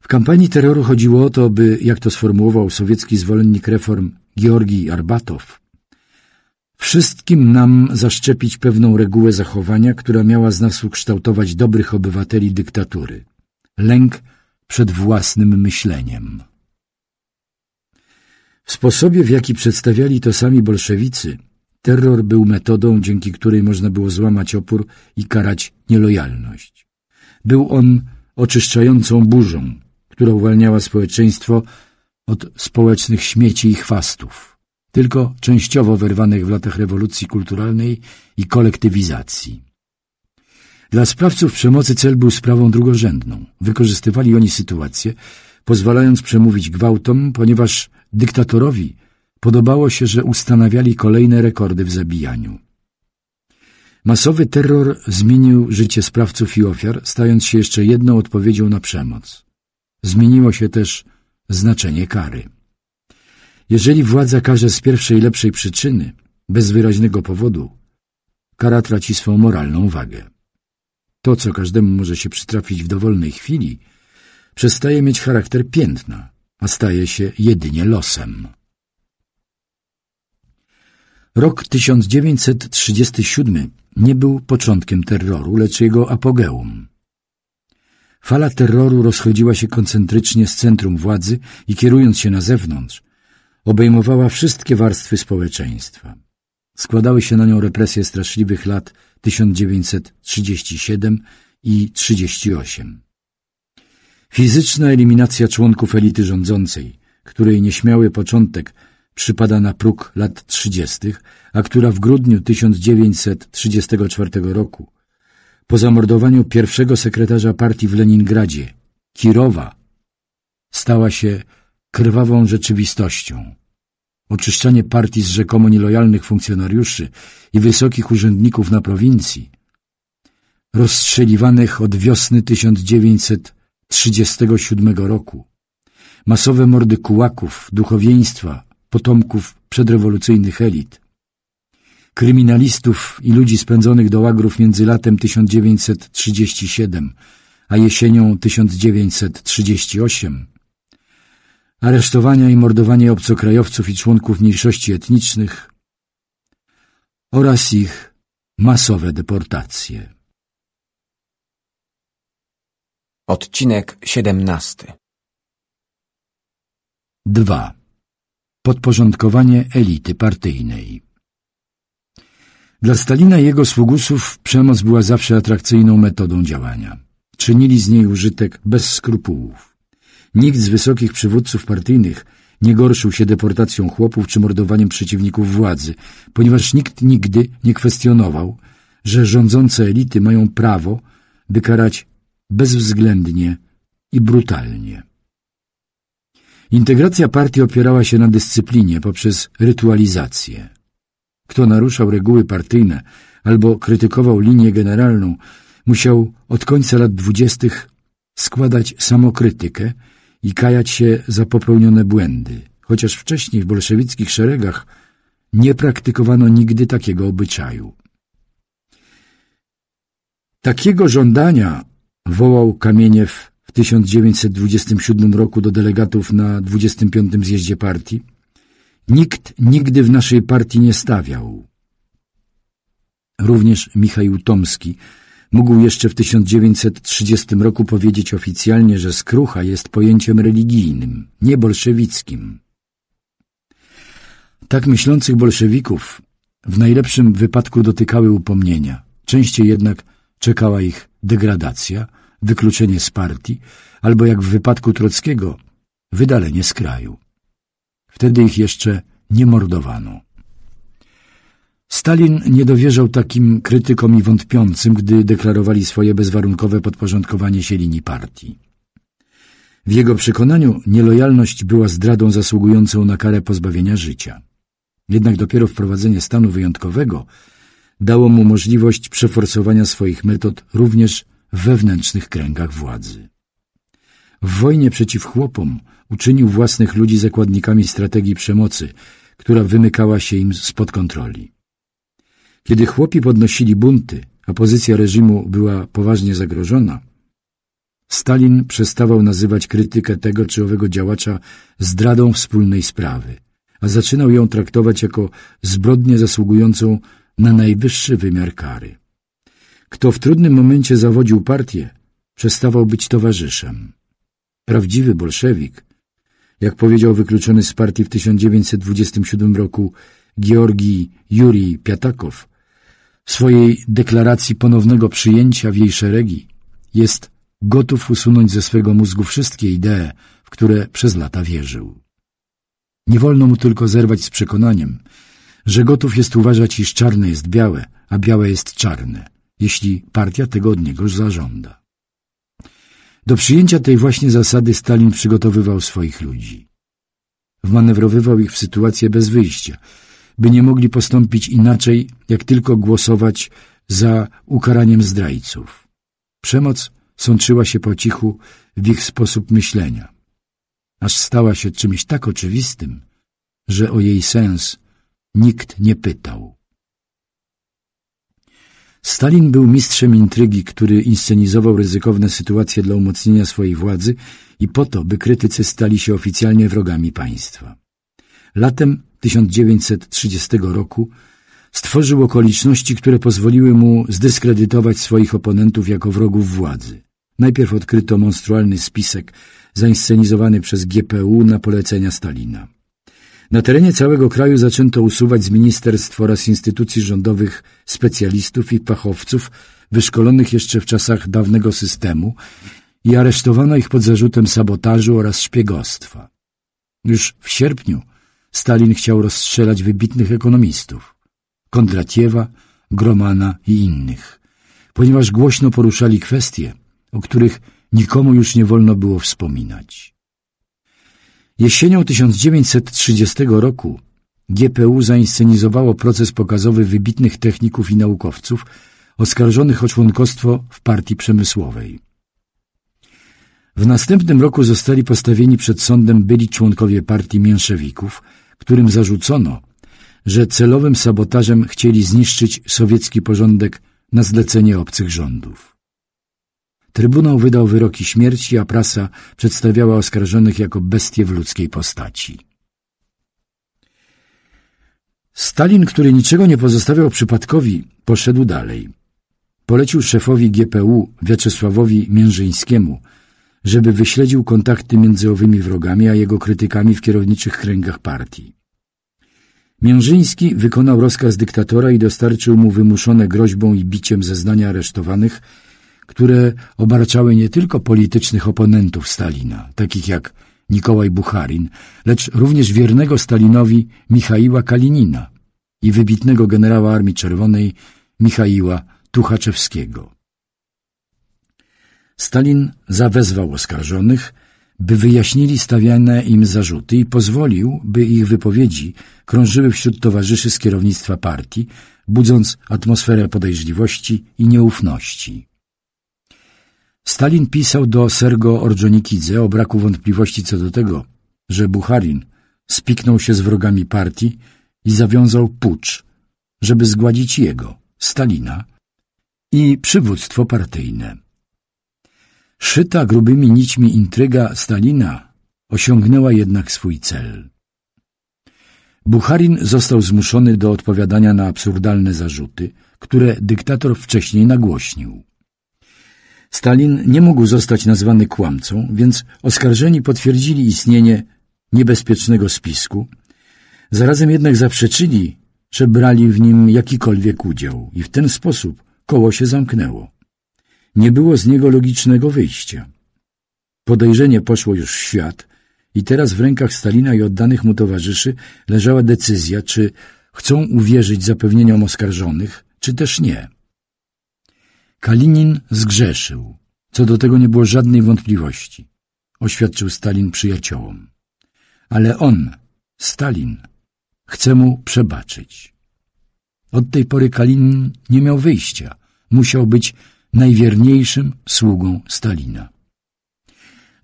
W kampanii terroru chodziło o to, by, jak to sformułował sowiecki zwolennik reform Georgii Arbatow, wszystkim nam zaszczepić pewną regułę zachowania, która miała z nas ukształtować dobrych obywateli dyktatury. Lęk przed własnym myśleniem. W sposobie, w jaki przedstawiali to sami bolszewicy, terror był metodą, dzięki której można było złamać opór i karać nielojalność. Był on oczyszczającą burzą, która uwalniała społeczeństwo od społecznych śmieci i chwastów, tylko częściowo wyrwanych w latach rewolucji kulturalnej i kolektywizacji. Dla sprawców przemocy cel był sprawą drugorzędną. Wykorzystywali oni sytuację, pozwalając przemówić gwałtom, ponieważ dyktatorowi podobało się, że ustanawiali kolejne rekordy w zabijaniu. Masowy terror zmienił życie sprawców i ofiar, stając się jeszcze jedną odpowiedzią na przemoc. Zmieniło się też znaczenie kary. Jeżeli władza każe z pierwszej lepszej przyczyny, bez wyraźnego powodu, kara traci swą moralną wagę. To, co każdemu może się przytrafić w dowolnej chwili, przestaje mieć charakter piętna, a staje się jedynie losem. Rok 1937 nie był początkiem terroru, lecz jego apogeum. Fala terroru rozchodziła się koncentrycznie z centrum władzy i kierując się na zewnątrz, obejmowała wszystkie warstwy społeczeństwa. Składały się na nią represje straszliwych lat 1937 i 38. Fizyczna eliminacja członków elity rządzącej, której nieśmiały początek przypada na próg lat 30., a która w grudniu 1934 roku po zamordowaniu pierwszego sekretarza partii w Leningradzie, Kirowa, stała się krwawą rzeczywistością. Oczyszczanie partii z rzekomo nielojalnych funkcjonariuszy i wysokich urzędników na prowincji, rozstrzeliwanych od wiosny 1937 roku, masowe mordy kułaków, duchowieństwa, potomków przedrewolucyjnych elit, kryminalistów i ludzi spędzonych do łagrów między latem 1937 a jesienią 1938, aresztowania i mordowanie obcokrajowców i członków mniejszości etnicznych oraz ich masowe deportacje. Odcinek 17 2. Podporządkowanie elity partyjnej dla Stalina i jego sługusów przemoc była zawsze atrakcyjną metodą działania. Czynili z niej użytek bez skrupułów. Nikt z wysokich przywódców partyjnych nie gorszył się deportacją chłopów czy mordowaniem przeciwników władzy, ponieważ nikt nigdy nie kwestionował, że rządzące elity mają prawo, by karać bezwzględnie i brutalnie. Integracja partii opierała się na dyscyplinie poprzez rytualizację. Kto naruszał reguły partyjne albo krytykował linię generalną, musiał od końca lat dwudziestych składać samokrytykę i kajać się za popełnione błędy, chociaż wcześniej w bolszewickich szeregach nie praktykowano nigdy takiego obyczaju. Takiego żądania wołał Kamieniew w 1927 roku do delegatów na 25. zjeździe partii, nikt nigdy w naszej partii nie stawiał. Również Michał Tomski mógł jeszcze w 1930 roku powiedzieć oficjalnie, że skrucha jest pojęciem religijnym, nie bolszewickim. Tak myślących bolszewików w najlepszym wypadku dotykały upomnienia, częściej jednak czekała ich degradacja, wykluczenie z partii albo jak w wypadku Trockiego, wydalenie z kraju. Wtedy ich jeszcze nie mordowano. Stalin nie dowierzał takim krytykom i wątpiącym, gdy deklarowali swoje bezwarunkowe podporządkowanie się linii partii. W jego przekonaniu nielojalność była zdradą zasługującą na karę pozbawienia życia. Jednak dopiero wprowadzenie stanu wyjątkowego dało mu możliwość przeforsowania swoich metod również w wewnętrznych kręgach władzy. W wojnie przeciw chłopom uczynił własnych ludzi zakładnikami strategii przemocy, która wymykała się im spod kontroli. Kiedy chłopi podnosili bunty, a pozycja reżimu była poważnie zagrożona, Stalin przestawał nazywać krytykę tego czy owego działacza zdradą wspólnej sprawy, a zaczynał ją traktować jako zbrodnię zasługującą na najwyższy wymiar kary. Kto w trudnym momencie zawodził partię, przestawał być towarzyszem. Prawdziwy bolszewik, jak powiedział wykluczony z partii w 1927 roku Georgi Juri Piatakow, w swojej deklaracji ponownego przyjęcia w jej szeregi jest gotów usunąć ze swego mózgu wszystkie idee, w które przez lata wierzył. Nie wolno mu tylko zerwać z przekonaniem, że gotów jest uważać, iż czarne jest białe, a białe jest czarne, jeśli partia tego od niego zażąda. Do przyjęcia tej właśnie zasady Stalin przygotowywał swoich ludzi. Wmanewrowywał ich w sytuację bez wyjścia, by nie mogli postąpić inaczej, jak tylko głosować za ukaraniem zdrajców. Przemoc sączyła się po cichu w ich sposób myślenia, aż stała się czymś tak oczywistym, że o jej sens nikt nie pytał. Stalin był mistrzem intrygi, który inscenizował ryzykowne sytuacje dla umocnienia swojej władzy i po to, by krytycy stali się oficjalnie wrogami państwa. Latem 1930 roku stworzył okoliczności, które pozwoliły mu zdyskredytować swoich oponentów jako wrogów władzy. Najpierw odkryto monstrualny spisek zainscenizowany przez GPU na polecenia Stalina. Na terenie całego kraju zaczęto usuwać z ministerstw oraz instytucji rządowych specjalistów i fachowców wyszkolonych jeszcze w czasach dawnego systemu i aresztowano ich pod zarzutem sabotażu oraz szpiegostwa. Już w sierpniu Stalin chciał rozstrzelać wybitnych ekonomistów Kondratiewa, Gromana i innych, ponieważ głośno poruszali kwestie, o których nikomu już nie wolno było wspominać. Jesienią 1930 roku GPU zainscenizowało proces pokazowy wybitnych techników i naukowców oskarżonych o członkostwo w partii przemysłowej. W następnym roku zostali postawieni przed sądem byli członkowie partii mięszewików, którym zarzucono, że celowym sabotażem chcieli zniszczyć sowiecki porządek na zlecenie obcych rządów. Trybunał wydał wyroki śmierci, a prasa przedstawiała oskarżonych jako bestie w ludzkiej postaci. Stalin, który niczego nie pozostawiał przypadkowi, poszedł dalej. Polecił szefowi GPU Wiaczesławowi Miężyńskiemu, żeby wyśledził kontakty między owymi wrogami a jego krytykami w kierowniczych kręgach partii. Miężyński wykonał rozkaz dyktatora i dostarczył mu wymuszone groźbą i biciem zeznania aresztowanych, które obarczały nie tylko politycznych oponentów Stalina, takich jak Nikołaj Bucharin, lecz również wiernego Stalinowi Michaiła Kalinina i wybitnego generała Armii Czerwonej Michaiła Tuchaczewskiego. Stalin zawezwał oskarżonych, by wyjaśnili stawiane im zarzuty i pozwolił, by ich wypowiedzi krążyły wśród towarzyszy z kierownictwa partii, budząc atmosferę podejrzliwości i nieufności. Stalin pisał do Sergo Ordżonikidze o braku wątpliwości co do tego, że Bucharin spiknął się z wrogami partii i zawiązał pucz, żeby zgładzić jego, Stalina, i przywództwo partyjne. Szyta grubymi nićmi intryga Stalina osiągnęła jednak swój cel. Bucharin został zmuszony do odpowiadania na absurdalne zarzuty, które dyktator wcześniej nagłośnił. Stalin nie mógł zostać nazwany kłamcą, więc oskarżeni potwierdzili istnienie niebezpiecznego spisku, zarazem jednak zaprzeczyli, że brali w nim jakikolwiek udział i w ten sposób koło się zamknęło. Nie było z niego logicznego wyjścia. Podejrzenie poszło już w świat i teraz w rękach Stalina i oddanych mu towarzyszy leżała decyzja, czy chcą uwierzyć zapewnieniom oskarżonych, czy też nie. Kalinin zgrzeszył. Co do tego nie było żadnej wątpliwości, oświadczył Stalin przyjaciołom. Ale on, Stalin, chce mu przebaczyć. Od tej pory Kalinin nie miał wyjścia. Musiał być najwierniejszym sługą Stalina.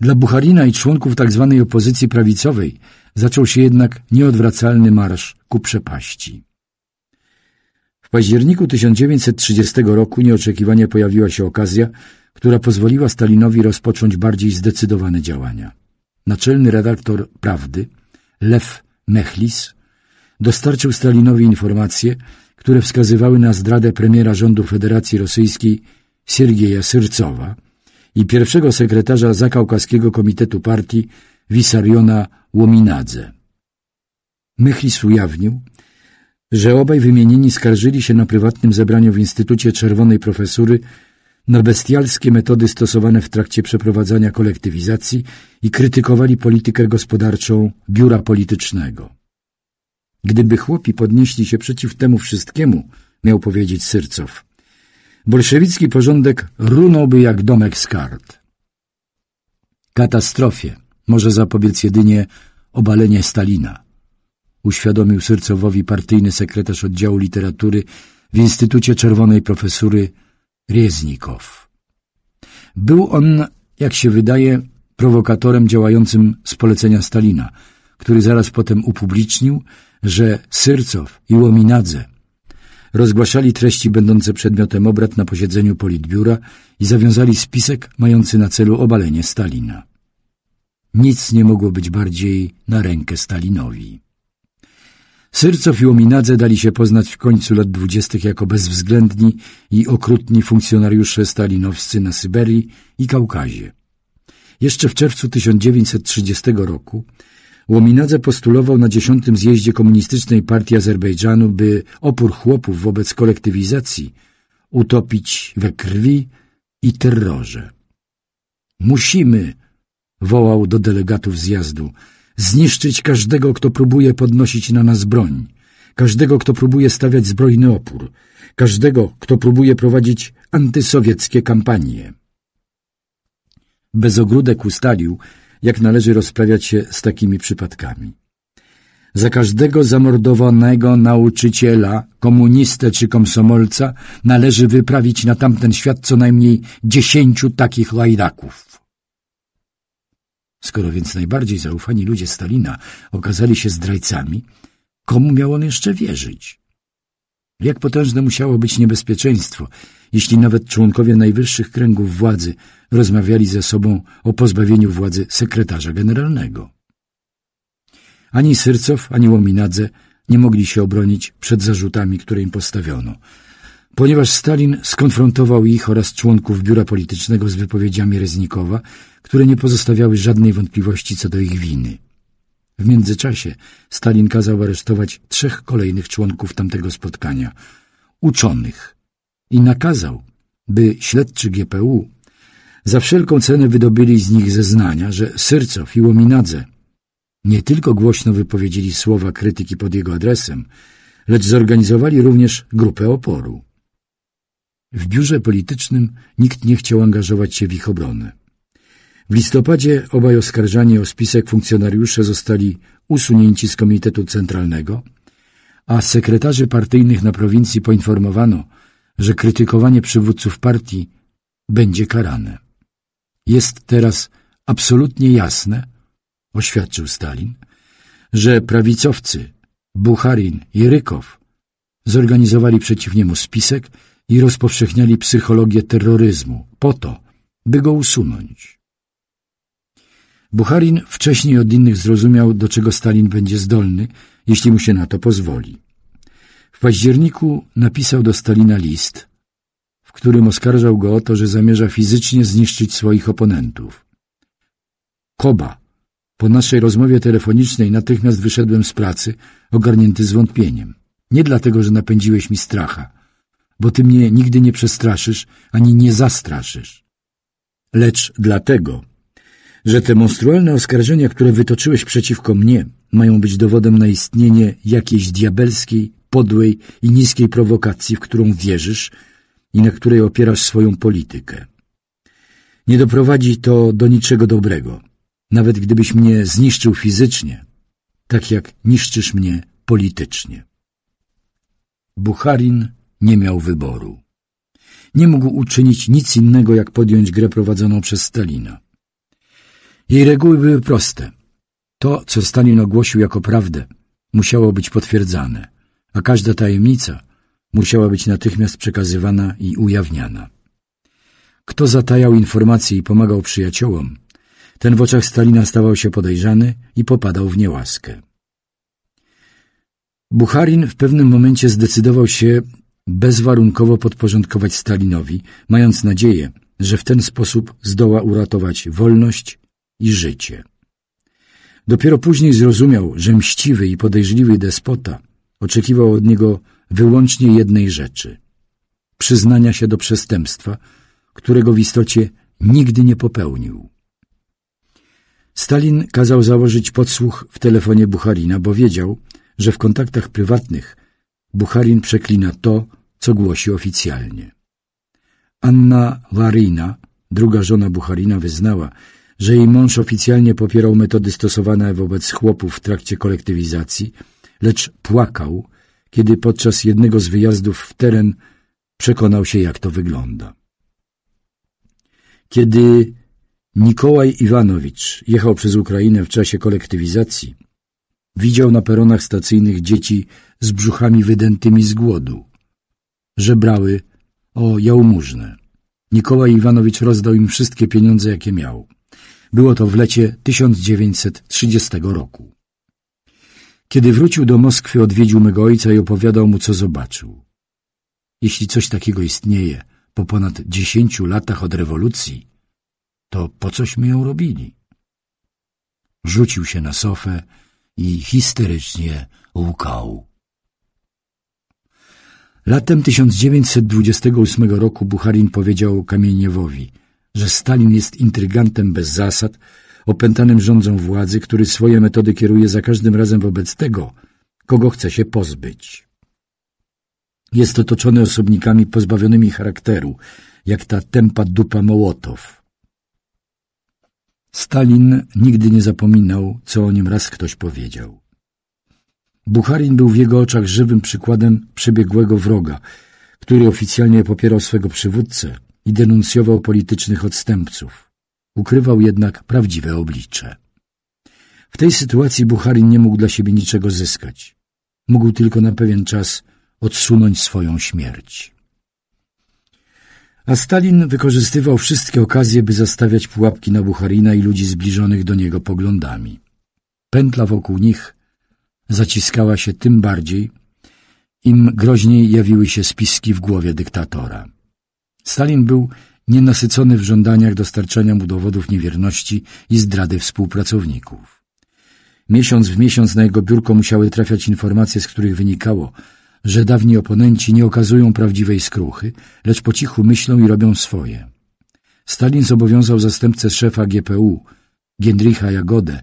Dla Bucharina i członków tzw. Tak opozycji prawicowej zaczął się jednak nieodwracalny marsz ku przepaści. W październiku 1930 roku nieoczekiwanie pojawiła się okazja, która pozwoliła Stalinowi rozpocząć bardziej zdecydowane działania. Naczelny redaktor Prawdy, Lew Mechlis, dostarczył Stalinowi informacje, które wskazywały na zdradę premiera rządu Federacji Rosyjskiej Siergieja Syrcowa i pierwszego sekretarza Zakaukaskiego Komitetu Partii Wisariona Łominadze. Mechlis ujawnił, że obaj wymienieni skarżyli się na prywatnym zebraniu w Instytucie Czerwonej Profesury na bestialskie metody stosowane w trakcie przeprowadzania kolektywizacji i krytykowali politykę gospodarczą biura politycznego. Gdyby chłopi podnieśli się przeciw temu wszystkiemu, miał powiedzieć Syrcow, bolszewicki porządek runąłby jak domek z kart. Katastrofie może zapobiec jedynie obalenie Stalina uświadomił Syrcowowi partyjny sekretarz oddziału literatury w Instytucie Czerwonej Profesury Rieznikow. Był on, jak się wydaje, prowokatorem działającym z polecenia Stalina, który zaraz potem upublicznił, że Syrcow i Łominadze rozgłaszali treści będące przedmiotem obrad na posiedzeniu Politbiura i zawiązali spisek mający na celu obalenie Stalina. Nic nie mogło być bardziej na rękę Stalinowi. Syrcow i Łominadze dali się poznać w końcu lat dwudziestych jako bezwzględni i okrutni funkcjonariusze stalinowscy na Syberii i Kaukazie. Jeszcze w czerwcu 1930 roku Łominadze postulował na dziesiątym zjeździe Komunistycznej Partii Azerbejdżanu, by opór chłopów wobec kolektywizacji utopić we krwi i terrorze. Musimy, wołał do delegatów zjazdu, zniszczyć każdego, kto próbuje podnosić na nas broń, każdego, kto próbuje stawiać zbrojny opór, każdego, kto próbuje prowadzić antysowieckie kampanie. Bez ogródek ustalił, jak należy rozprawiać się z takimi przypadkami. Za każdego zamordowanego nauczyciela, komunistę czy komsomolca należy wyprawić na tamten świat co najmniej dziesięciu takich lajdaków. Skoro więc najbardziej zaufani ludzie Stalina okazali się zdrajcami, komu miał on jeszcze wierzyć? Jak potężne musiało być niebezpieczeństwo, jeśli nawet członkowie najwyższych kręgów władzy rozmawiali ze sobą o pozbawieniu władzy sekretarza generalnego. Ani Syrcow, ani Łominadze nie mogli się obronić przed zarzutami, które im postawiono – ponieważ Stalin skonfrontował ich oraz członków biura politycznego z wypowiedziami Reznikowa, które nie pozostawiały żadnej wątpliwości co do ich winy. W międzyczasie Stalin kazał aresztować trzech kolejnych członków tamtego spotkania, uczonych, i nakazał, by śledczy GPU za wszelką cenę wydobyli z nich zeznania, że Syrcow i Łominadze nie tylko głośno wypowiedzieli słowa krytyki pod jego adresem, lecz zorganizowali również grupę oporu. W biurze politycznym nikt nie chciał angażować się w ich obronę. W listopadzie obaj oskarżani o spisek funkcjonariusze zostali usunięci z Komitetu Centralnego, a sekretarzy partyjnych na prowincji poinformowano, że krytykowanie przywódców partii będzie karane. Jest teraz absolutnie jasne, oświadczył Stalin, że prawicowcy Bucharin i Rykow zorganizowali przeciw niemu spisek i rozpowszechniali psychologię terroryzmu po to, by go usunąć. Bucharin wcześniej od innych zrozumiał, do czego Stalin będzie zdolny, jeśli mu się na to pozwoli. W październiku napisał do Stalina list, w którym oskarżał go o to, że zamierza fizycznie zniszczyć swoich oponentów. Koba, po naszej rozmowie telefonicznej natychmiast wyszedłem z pracy, ogarnięty zwątpieniem. Nie dlatego, że napędziłeś mi stracha, bo Ty mnie nigdy nie przestraszysz ani nie zastraszysz. Lecz dlatego, że te monstrualne oskarżenia, które wytoczyłeś przeciwko mnie, mają być dowodem na istnienie jakiejś diabelskiej, podłej i niskiej prowokacji, w którą wierzysz i na której opierasz swoją politykę. Nie doprowadzi to do niczego dobrego, nawet gdybyś mnie zniszczył fizycznie, tak jak niszczysz mnie politycznie. Bucharin nie miał wyboru. Nie mógł uczynić nic innego, jak podjąć grę prowadzoną przez Stalina. Jej reguły były proste. To, co Stalin ogłosił jako prawdę, musiało być potwierdzane, a każda tajemnica musiała być natychmiast przekazywana i ujawniana. Kto zatajał informacje i pomagał przyjaciołom, ten w oczach Stalina stawał się podejrzany i popadał w niełaskę. Bucharin w pewnym momencie zdecydował się bezwarunkowo podporządkować Stalinowi, mając nadzieję, że w ten sposób zdoła uratować wolność i życie. Dopiero później zrozumiał, że mściwy i podejrzliwy despota oczekiwał od niego wyłącznie jednej rzeczy – przyznania się do przestępstwa, którego w istocie nigdy nie popełnił. Stalin kazał założyć podsłuch w telefonie Bucharina, bo wiedział, że w kontaktach prywatnych Bucharin przeklina to, co głosi oficjalnie. Anna Larina, druga żona Bucharina, wyznała, że jej mąż oficjalnie popierał metody stosowane wobec chłopów w trakcie kolektywizacji, lecz płakał, kiedy podczas jednego z wyjazdów w teren przekonał się, jak to wygląda. Kiedy Nikołaj Iwanowicz jechał przez Ukrainę w czasie kolektywizacji, widział na peronach stacyjnych dzieci z brzuchami wydętymi z głodu żebrały o jałmużnę. Nikołaj Iwanowicz rozdał im wszystkie pieniądze, jakie miał. Było to w lecie 1930 roku. Kiedy wrócił do Moskwy, odwiedził mego ojca i opowiadał mu, co zobaczył. Jeśli coś takiego istnieje po ponad dziesięciu latach od rewolucji, to po cośmy ją robili? Rzucił się na sofę i histerycznie łkał. Latem 1928 roku Bucharin powiedział Kamieniewowi, że Stalin jest intrygantem bez zasad, opętanym rządzą władzy, który swoje metody kieruje za każdym razem wobec tego, kogo chce się pozbyć. Jest otoczony osobnikami pozbawionymi charakteru, jak ta tempa dupa Mołotow. Stalin nigdy nie zapominał, co o nim raz ktoś powiedział. Bucharin był w jego oczach żywym przykładem przebiegłego wroga, który oficjalnie popierał swego przywódcę i denuncjował politycznych odstępców. Ukrywał jednak prawdziwe oblicze. W tej sytuacji Bucharin nie mógł dla siebie niczego zyskać. Mógł tylko na pewien czas odsunąć swoją śmierć. A Stalin wykorzystywał wszystkie okazje, by zastawiać pułapki na Bucharina i ludzi zbliżonych do niego poglądami. Pętla wokół nich zaciskała się tym bardziej, im groźniej jawiły się spiski w głowie dyktatora. Stalin był nienasycony w żądaniach dostarczania mu dowodów niewierności i zdrady współpracowników. Miesiąc w miesiąc na jego biurko musiały trafiać informacje, z których wynikało, że dawni oponenci nie okazują prawdziwej skruchy, lecz po cichu myślą i robią swoje. Stalin zobowiązał zastępcę szefa GPU, Gendricha Jagodę,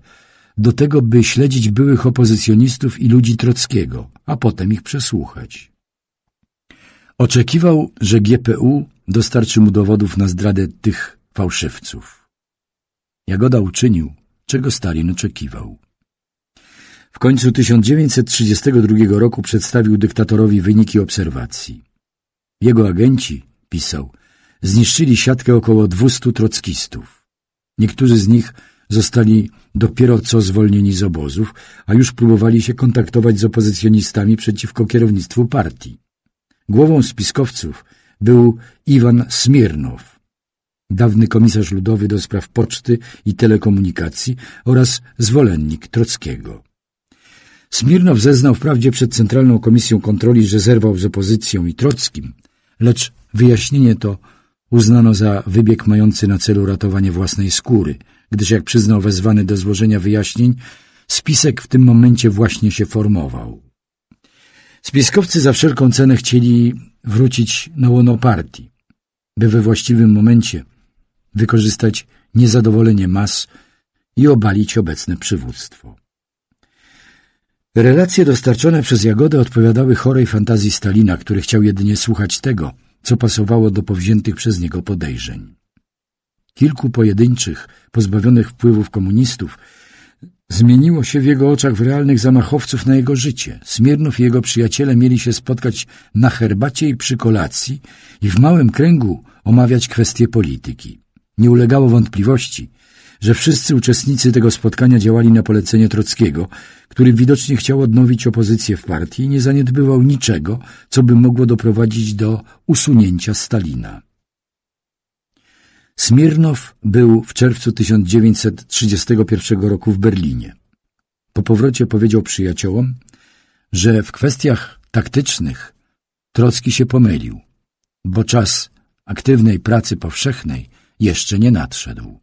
do tego, by śledzić byłych opozycjonistów i ludzi Trockiego, a potem ich przesłuchać. Oczekiwał, że GPU dostarczy mu dowodów na zdradę tych fałszywców. Jagoda uczynił, czego Stalin oczekiwał. W końcu 1932 roku przedstawił dyktatorowi wyniki obserwacji. Jego agenci, pisał, zniszczyli siatkę około 200 trockistów. Niektórzy z nich Zostali dopiero co zwolnieni z obozów, a już próbowali się kontaktować z opozycjonistami przeciwko kierownictwu partii. Głową spiskowców był Iwan Smirnow, dawny komisarz ludowy do spraw poczty i telekomunikacji oraz zwolennik Trockiego. Smirnow zeznał wprawdzie przed Centralną Komisją Kontroli, że zerwał z opozycją i Trockim, lecz wyjaśnienie to uznano za wybieg mający na celu ratowanie własnej skóry – gdyż jak przyznał wezwany do złożenia wyjaśnień, spisek w tym momencie właśnie się formował. Spiskowcy za wszelką cenę chcieli wrócić na łono partii, by we właściwym momencie wykorzystać niezadowolenie mas i obalić obecne przywództwo. Relacje dostarczone przez Jagodę odpowiadały chorej fantazji Stalina, który chciał jedynie słuchać tego, co pasowało do powziętych przez niego podejrzeń kilku pojedynczych, pozbawionych wpływów komunistów, zmieniło się w jego oczach w realnych zamachowców na jego życie. Smirnów i jego przyjaciele mieli się spotkać na herbacie i przy kolacji i w małym kręgu omawiać kwestie polityki. Nie ulegało wątpliwości, że wszyscy uczestnicy tego spotkania działali na polecenie Trockiego, który widocznie chciał odnowić opozycję w partii i nie zaniedbywał niczego, co by mogło doprowadzić do usunięcia Stalina. Smirnow był w czerwcu 1931 roku w Berlinie. Po powrocie powiedział przyjaciołom, że w kwestiach taktycznych Trocki się pomylił, bo czas aktywnej pracy powszechnej jeszcze nie nadszedł.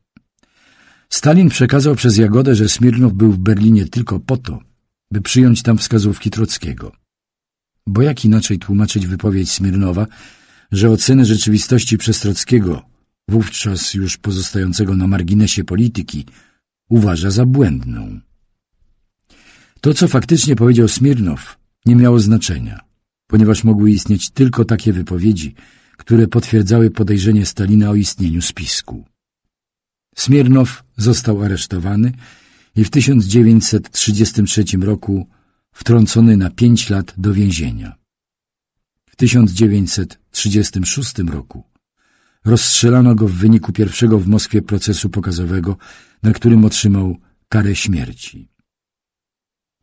Stalin przekazał przez Jagodę, że Smirnow był w Berlinie tylko po to, by przyjąć tam wskazówki Trockiego. Bo jak inaczej tłumaczyć wypowiedź Smirnowa, że oceny rzeczywistości przez Trockiego wówczas już pozostającego na marginesie polityki, uważa za błędną. To, co faktycznie powiedział Smirnow, nie miało znaczenia, ponieważ mogły istnieć tylko takie wypowiedzi, które potwierdzały podejrzenie Stalina o istnieniu spisku. Smirnow został aresztowany i w 1933 roku wtrącony na pięć lat do więzienia. W 1936 roku Rozstrzelano go w wyniku pierwszego w Moskwie procesu pokazowego, na którym otrzymał karę śmierci.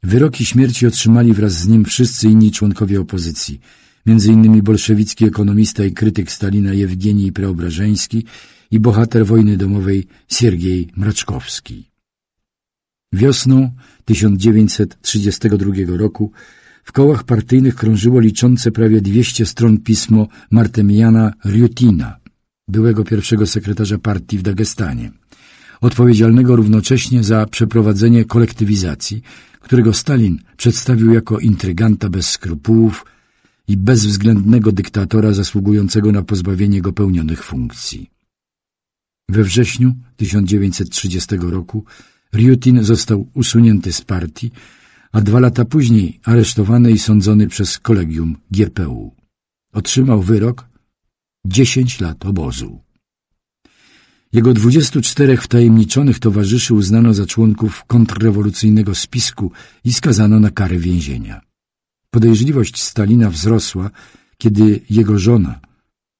Wyroki śmierci otrzymali wraz z nim wszyscy inni członkowie opozycji, m.in. bolszewicki ekonomista i krytyk Stalina Jewgenij Preobrażeński i bohater wojny domowej Siergiej Mraczkowski. Wiosną 1932 roku w kołach partyjnych krążyło liczące prawie 200 stron pismo Martemiana Riotina, byłego pierwszego sekretarza partii w Dagestanie, odpowiedzialnego równocześnie za przeprowadzenie kolektywizacji, którego Stalin przedstawił jako intryganta bez skrupułów i bezwzględnego dyktatora zasługującego na pozbawienie go pełnionych funkcji. We wrześniu 1930 roku Ryutin został usunięty z partii, a dwa lata później aresztowany i sądzony przez kolegium GPU. Otrzymał wyrok 10 lat obozu. Jego 24 wtajemniczonych towarzyszy uznano za członków kontrrewolucyjnego spisku i skazano na kary więzienia. Podejrzliwość Stalina wzrosła, kiedy jego żona,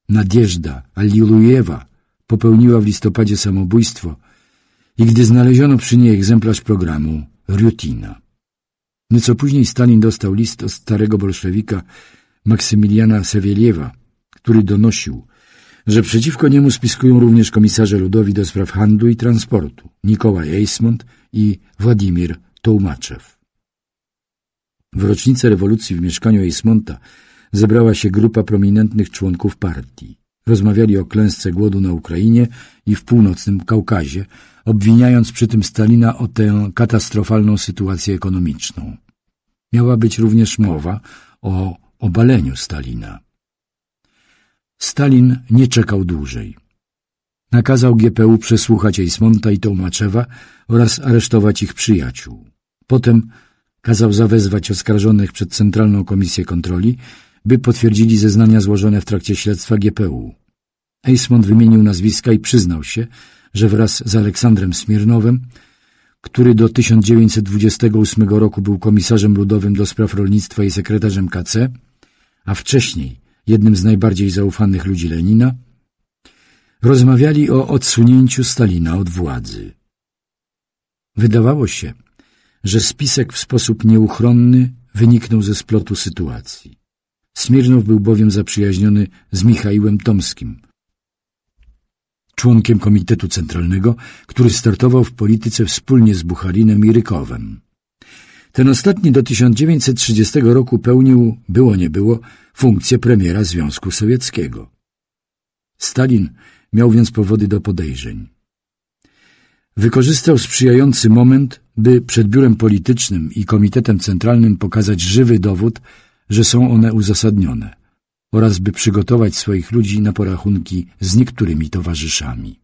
Nadjeżda Alilujewa, popełniła w listopadzie samobójstwo i gdy znaleziono przy niej egzemplarz programu Rutina. Nieco później Stalin dostał list od starego bolszewika Maksymiliana Sewieliewa, który donosił, że przeciwko niemu spiskują również komisarze ludowi do spraw handlu i transportu Nikołaj Ejsmont i Władimir Tołmaczew. W rocznicę rewolucji w mieszkaniu Ejsmonta zebrała się grupa prominentnych członków partii. Rozmawiali o klęsce głodu na Ukrainie i w północnym Kaukazie, obwiniając przy tym Stalina o tę katastrofalną sytuację ekonomiczną. Miała być również mowa o obaleniu Stalina. Stalin nie czekał dłużej. Nakazał GPU przesłuchać Ejsmonta i Tołmaczewa oraz aresztować ich przyjaciół. Potem kazał zawezwać oskarżonych przed Centralną Komisję Kontroli, by potwierdzili zeznania złożone w trakcie śledztwa GPU. Ejsmont wymienił nazwiska i przyznał się, że wraz z Aleksandrem Smirnowem, który do 1928 roku był komisarzem ludowym do spraw rolnictwa i sekretarzem KC, a wcześniej jednym z najbardziej zaufanych ludzi Lenina, rozmawiali o odsunięciu Stalina od władzy. Wydawało się, że spisek w sposób nieuchronny wyniknął ze splotu sytuacji. Smirnow był bowiem zaprzyjaźniony z Michaiłem Tomskim, członkiem Komitetu Centralnego, który startował w polityce wspólnie z Bucharinem i Rykowem. Ten ostatni do 1930 roku pełnił, było nie było, funkcję premiera Związku Sowieckiego. Stalin miał więc powody do podejrzeń. Wykorzystał sprzyjający moment, by przed biurem politycznym i komitetem centralnym pokazać żywy dowód, że są one uzasadnione oraz by przygotować swoich ludzi na porachunki z niektórymi towarzyszami.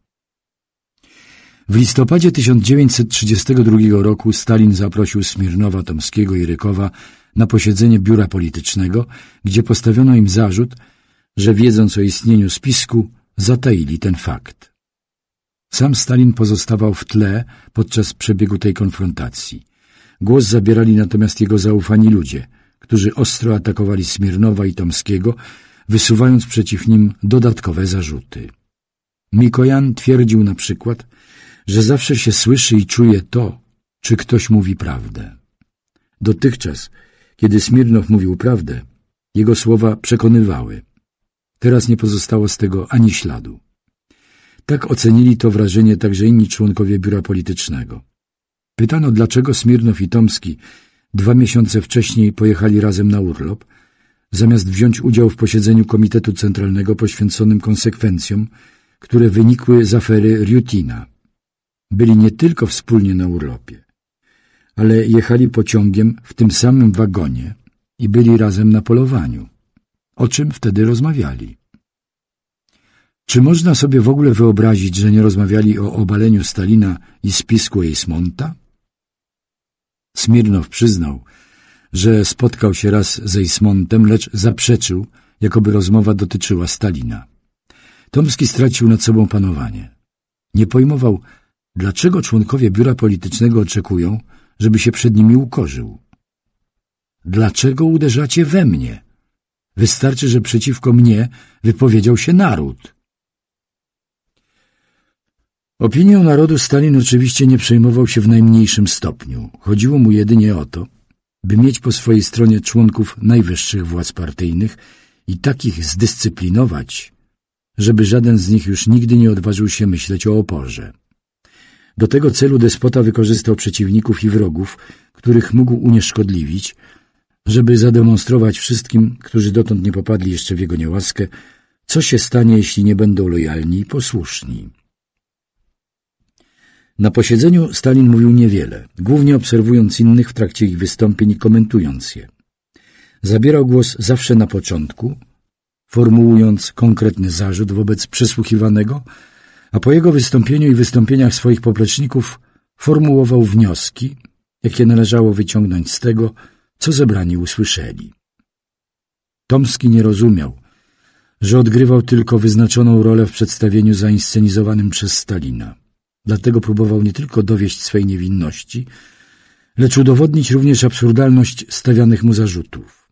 W listopadzie 1932 roku Stalin zaprosił Smirnowa, Tomskiego i Rykowa na posiedzenie biura politycznego, gdzie postawiono im zarzut, że wiedząc o istnieniu spisku, zataili ten fakt. Sam Stalin pozostawał w tle podczas przebiegu tej konfrontacji. Głos zabierali natomiast jego zaufani ludzie, którzy ostro atakowali Smirnowa i Tomskiego, wysuwając przeciw nim dodatkowe zarzuty. Mikojan twierdził na przykład, że zawsze się słyszy i czuje to, czy ktoś mówi prawdę. Dotychczas, kiedy Smirnow mówił prawdę, jego słowa przekonywały. Teraz nie pozostało z tego ani śladu. Tak ocenili to wrażenie także inni członkowie biura politycznego. Pytano, dlaczego Smirnow i Tomski dwa miesiące wcześniej pojechali razem na urlop, zamiast wziąć udział w posiedzeniu Komitetu Centralnego poświęconym konsekwencjom, które wynikły z afery Riutina. Byli nie tylko wspólnie na urlopie, ale jechali pociągiem w tym samym wagonie i byli razem na polowaniu. O czym wtedy rozmawiali? Czy można sobie w ogóle wyobrazić, że nie rozmawiali o obaleniu Stalina i spisku Smonta? Smirnow przyznał, że spotkał się raz z Ejsmontem, lecz zaprzeczył, jakoby rozmowa dotyczyła Stalina. Tomski stracił nad sobą panowanie. Nie pojmował, Dlaczego członkowie biura politycznego oczekują, żeby się przed nimi ukorzył? Dlaczego uderzacie we mnie? Wystarczy, że przeciwko mnie wypowiedział się naród. Opinią narodu Stalin oczywiście nie przejmował się w najmniejszym stopniu. Chodziło mu jedynie o to, by mieć po swojej stronie członków najwyższych władz partyjnych i takich zdyscyplinować, żeby żaden z nich już nigdy nie odważył się myśleć o oporze. Do tego celu despota wykorzystał przeciwników i wrogów, których mógł unieszkodliwić, żeby zademonstrować wszystkim, którzy dotąd nie popadli jeszcze w jego niełaskę, co się stanie, jeśli nie będą lojalni i posłuszni. Na posiedzeniu Stalin mówił niewiele, głównie obserwując innych w trakcie ich wystąpień i komentując je. Zabierał głos zawsze na początku, formułując konkretny zarzut wobec przesłuchiwanego, a po jego wystąpieniu i wystąpieniach swoich popleczników formułował wnioski, jakie należało wyciągnąć z tego, co zebrani usłyszeli. Tomski nie rozumiał, że odgrywał tylko wyznaczoną rolę w przedstawieniu zainscenizowanym przez Stalina. Dlatego próbował nie tylko dowieść swej niewinności, lecz udowodnić również absurdalność stawianych mu zarzutów.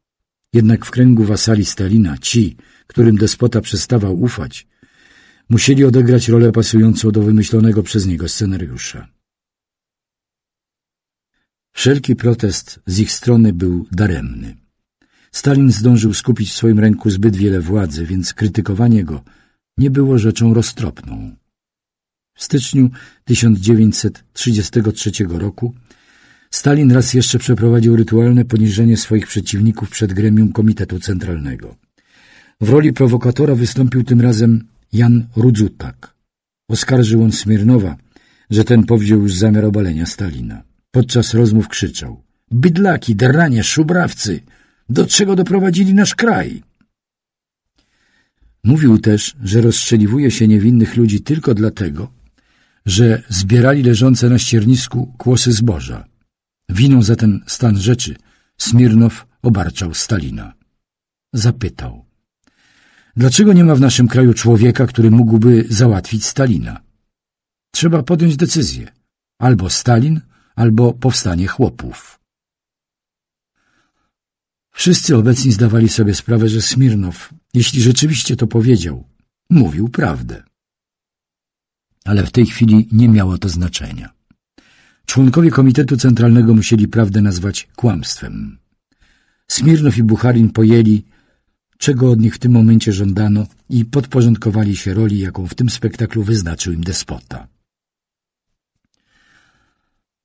Jednak w kręgu wasali Stalina ci, którym despota przestawał ufać, musieli odegrać rolę pasującą do wymyślonego przez niego scenariusza. Wszelki protest z ich strony był daremny. Stalin zdążył skupić w swoim ręku zbyt wiele władzy, więc krytykowanie go nie było rzeczą roztropną. W styczniu 1933 roku Stalin raz jeszcze przeprowadził rytualne poniżenie swoich przeciwników przed gremium Komitetu Centralnego. W roli prowokatora wystąpił tym razem Jan Rudzutak. Oskarżył on Smirnowa, że ten powziął już zamiar obalenia Stalina. Podczas rozmów krzyczał – Bydlaki, dranie, szubrawcy! Do czego doprowadzili nasz kraj? Mówił też, że rozstrzeliwuje się niewinnych ludzi tylko dlatego, że zbierali leżące na ściernisku kłosy zboża. Winą za ten stan rzeczy Smirnow obarczał Stalina. Zapytał. Dlaczego nie ma w naszym kraju człowieka, który mógłby załatwić Stalina? Trzeba podjąć decyzję. Albo Stalin, albo powstanie chłopów. Wszyscy obecni zdawali sobie sprawę, że Smirnow, jeśli rzeczywiście to powiedział, mówił prawdę. Ale w tej chwili nie miało to znaczenia. Członkowie Komitetu Centralnego musieli prawdę nazwać kłamstwem. Smirnow i Bucharin pojęli, czego od nich w tym momencie żądano i podporządkowali się roli, jaką w tym spektaklu wyznaczył im despota.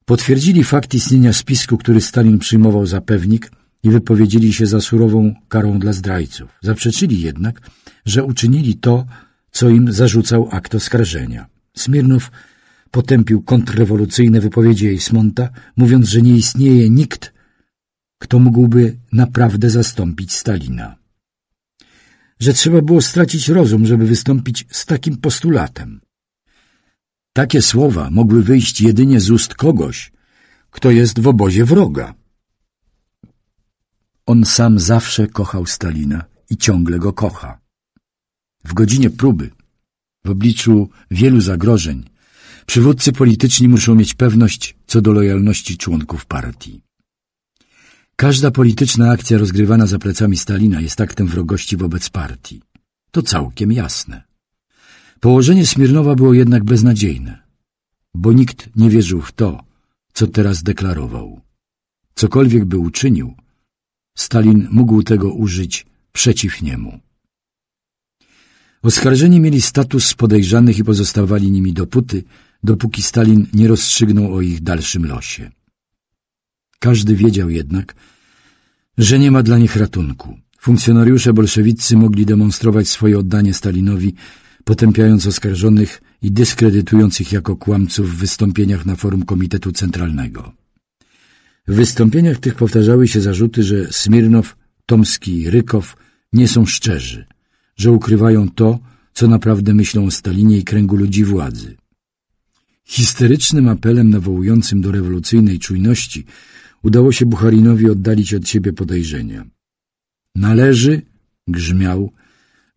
Potwierdzili fakt istnienia spisku, który Stalin przyjmował za pewnik i wypowiedzieli się za surową karą dla zdrajców. Zaprzeczyli jednak, że uczynili to, co im zarzucał akt oskarżenia. Smirnow potępił kontrrewolucyjne wypowiedzi Eismonta, mówiąc, że nie istnieje nikt, kto mógłby naprawdę zastąpić Stalina że trzeba było stracić rozum, żeby wystąpić z takim postulatem. Takie słowa mogły wyjść jedynie z ust kogoś, kto jest w obozie wroga. On sam zawsze kochał Stalina i ciągle go kocha. W godzinie próby, w obliczu wielu zagrożeń, przywódcy polityczni muszą mieć pewność co do lojalności członków partii. Każda polityczna akcja rozgrywana za plecami Stalina jest aktem wrogości wobec partii. To całkiem jasne. Położenie Smirnowa było jednak beznadziejne, bo nikt nie wierzył w to, co teraz deklarował. Cokolwiek by uczynił, Stalin mógł tego użyć przeciw niemu. Oskarżeni mieli status podejrzanych i pozostawali nimi dopóty, dopóki Stalin nie rozstrzygnął o ich dalszym losie. Każdy wiedział jednak, że nie ma dla nich ratunku. Funkcjonariusze bolszewiccy mogli demonstrować swoje oddanie Stalinowi, potępiając oskarżonych i dyskredytując ich jako kłamców w wystąpieniach na forum Komitetu Centralnego. W wystąpieniach tych powtarzały się zarzuty, że Smirnow, Tomski i Rykow nie są szczerzy, że ukrywają to, co naprawdę myślą o Stalinie i kręgu ludzi władzy. Histerycznym apelem nawołującym do rewolucyjnej czujności udało się Bucharinowi oddalić od siebie podejrzenia. Należy, grzmiał,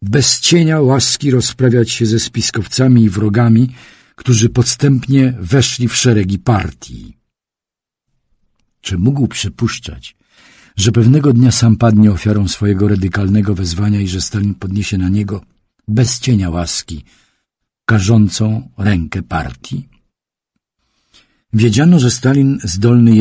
bez cienia łaski rozprawiać się ze spiskowcami i wrogami, którzy podstępnie weszli w szeregi partii. Czy mógł przypuszczać, że pewnego dnia sam padnie ofiarą swojego radykalnego wezwania i że Stalin podniesie na niego bez cienia łaski karzącą rękę partii? Wiedziano, że Stalin zdolny jest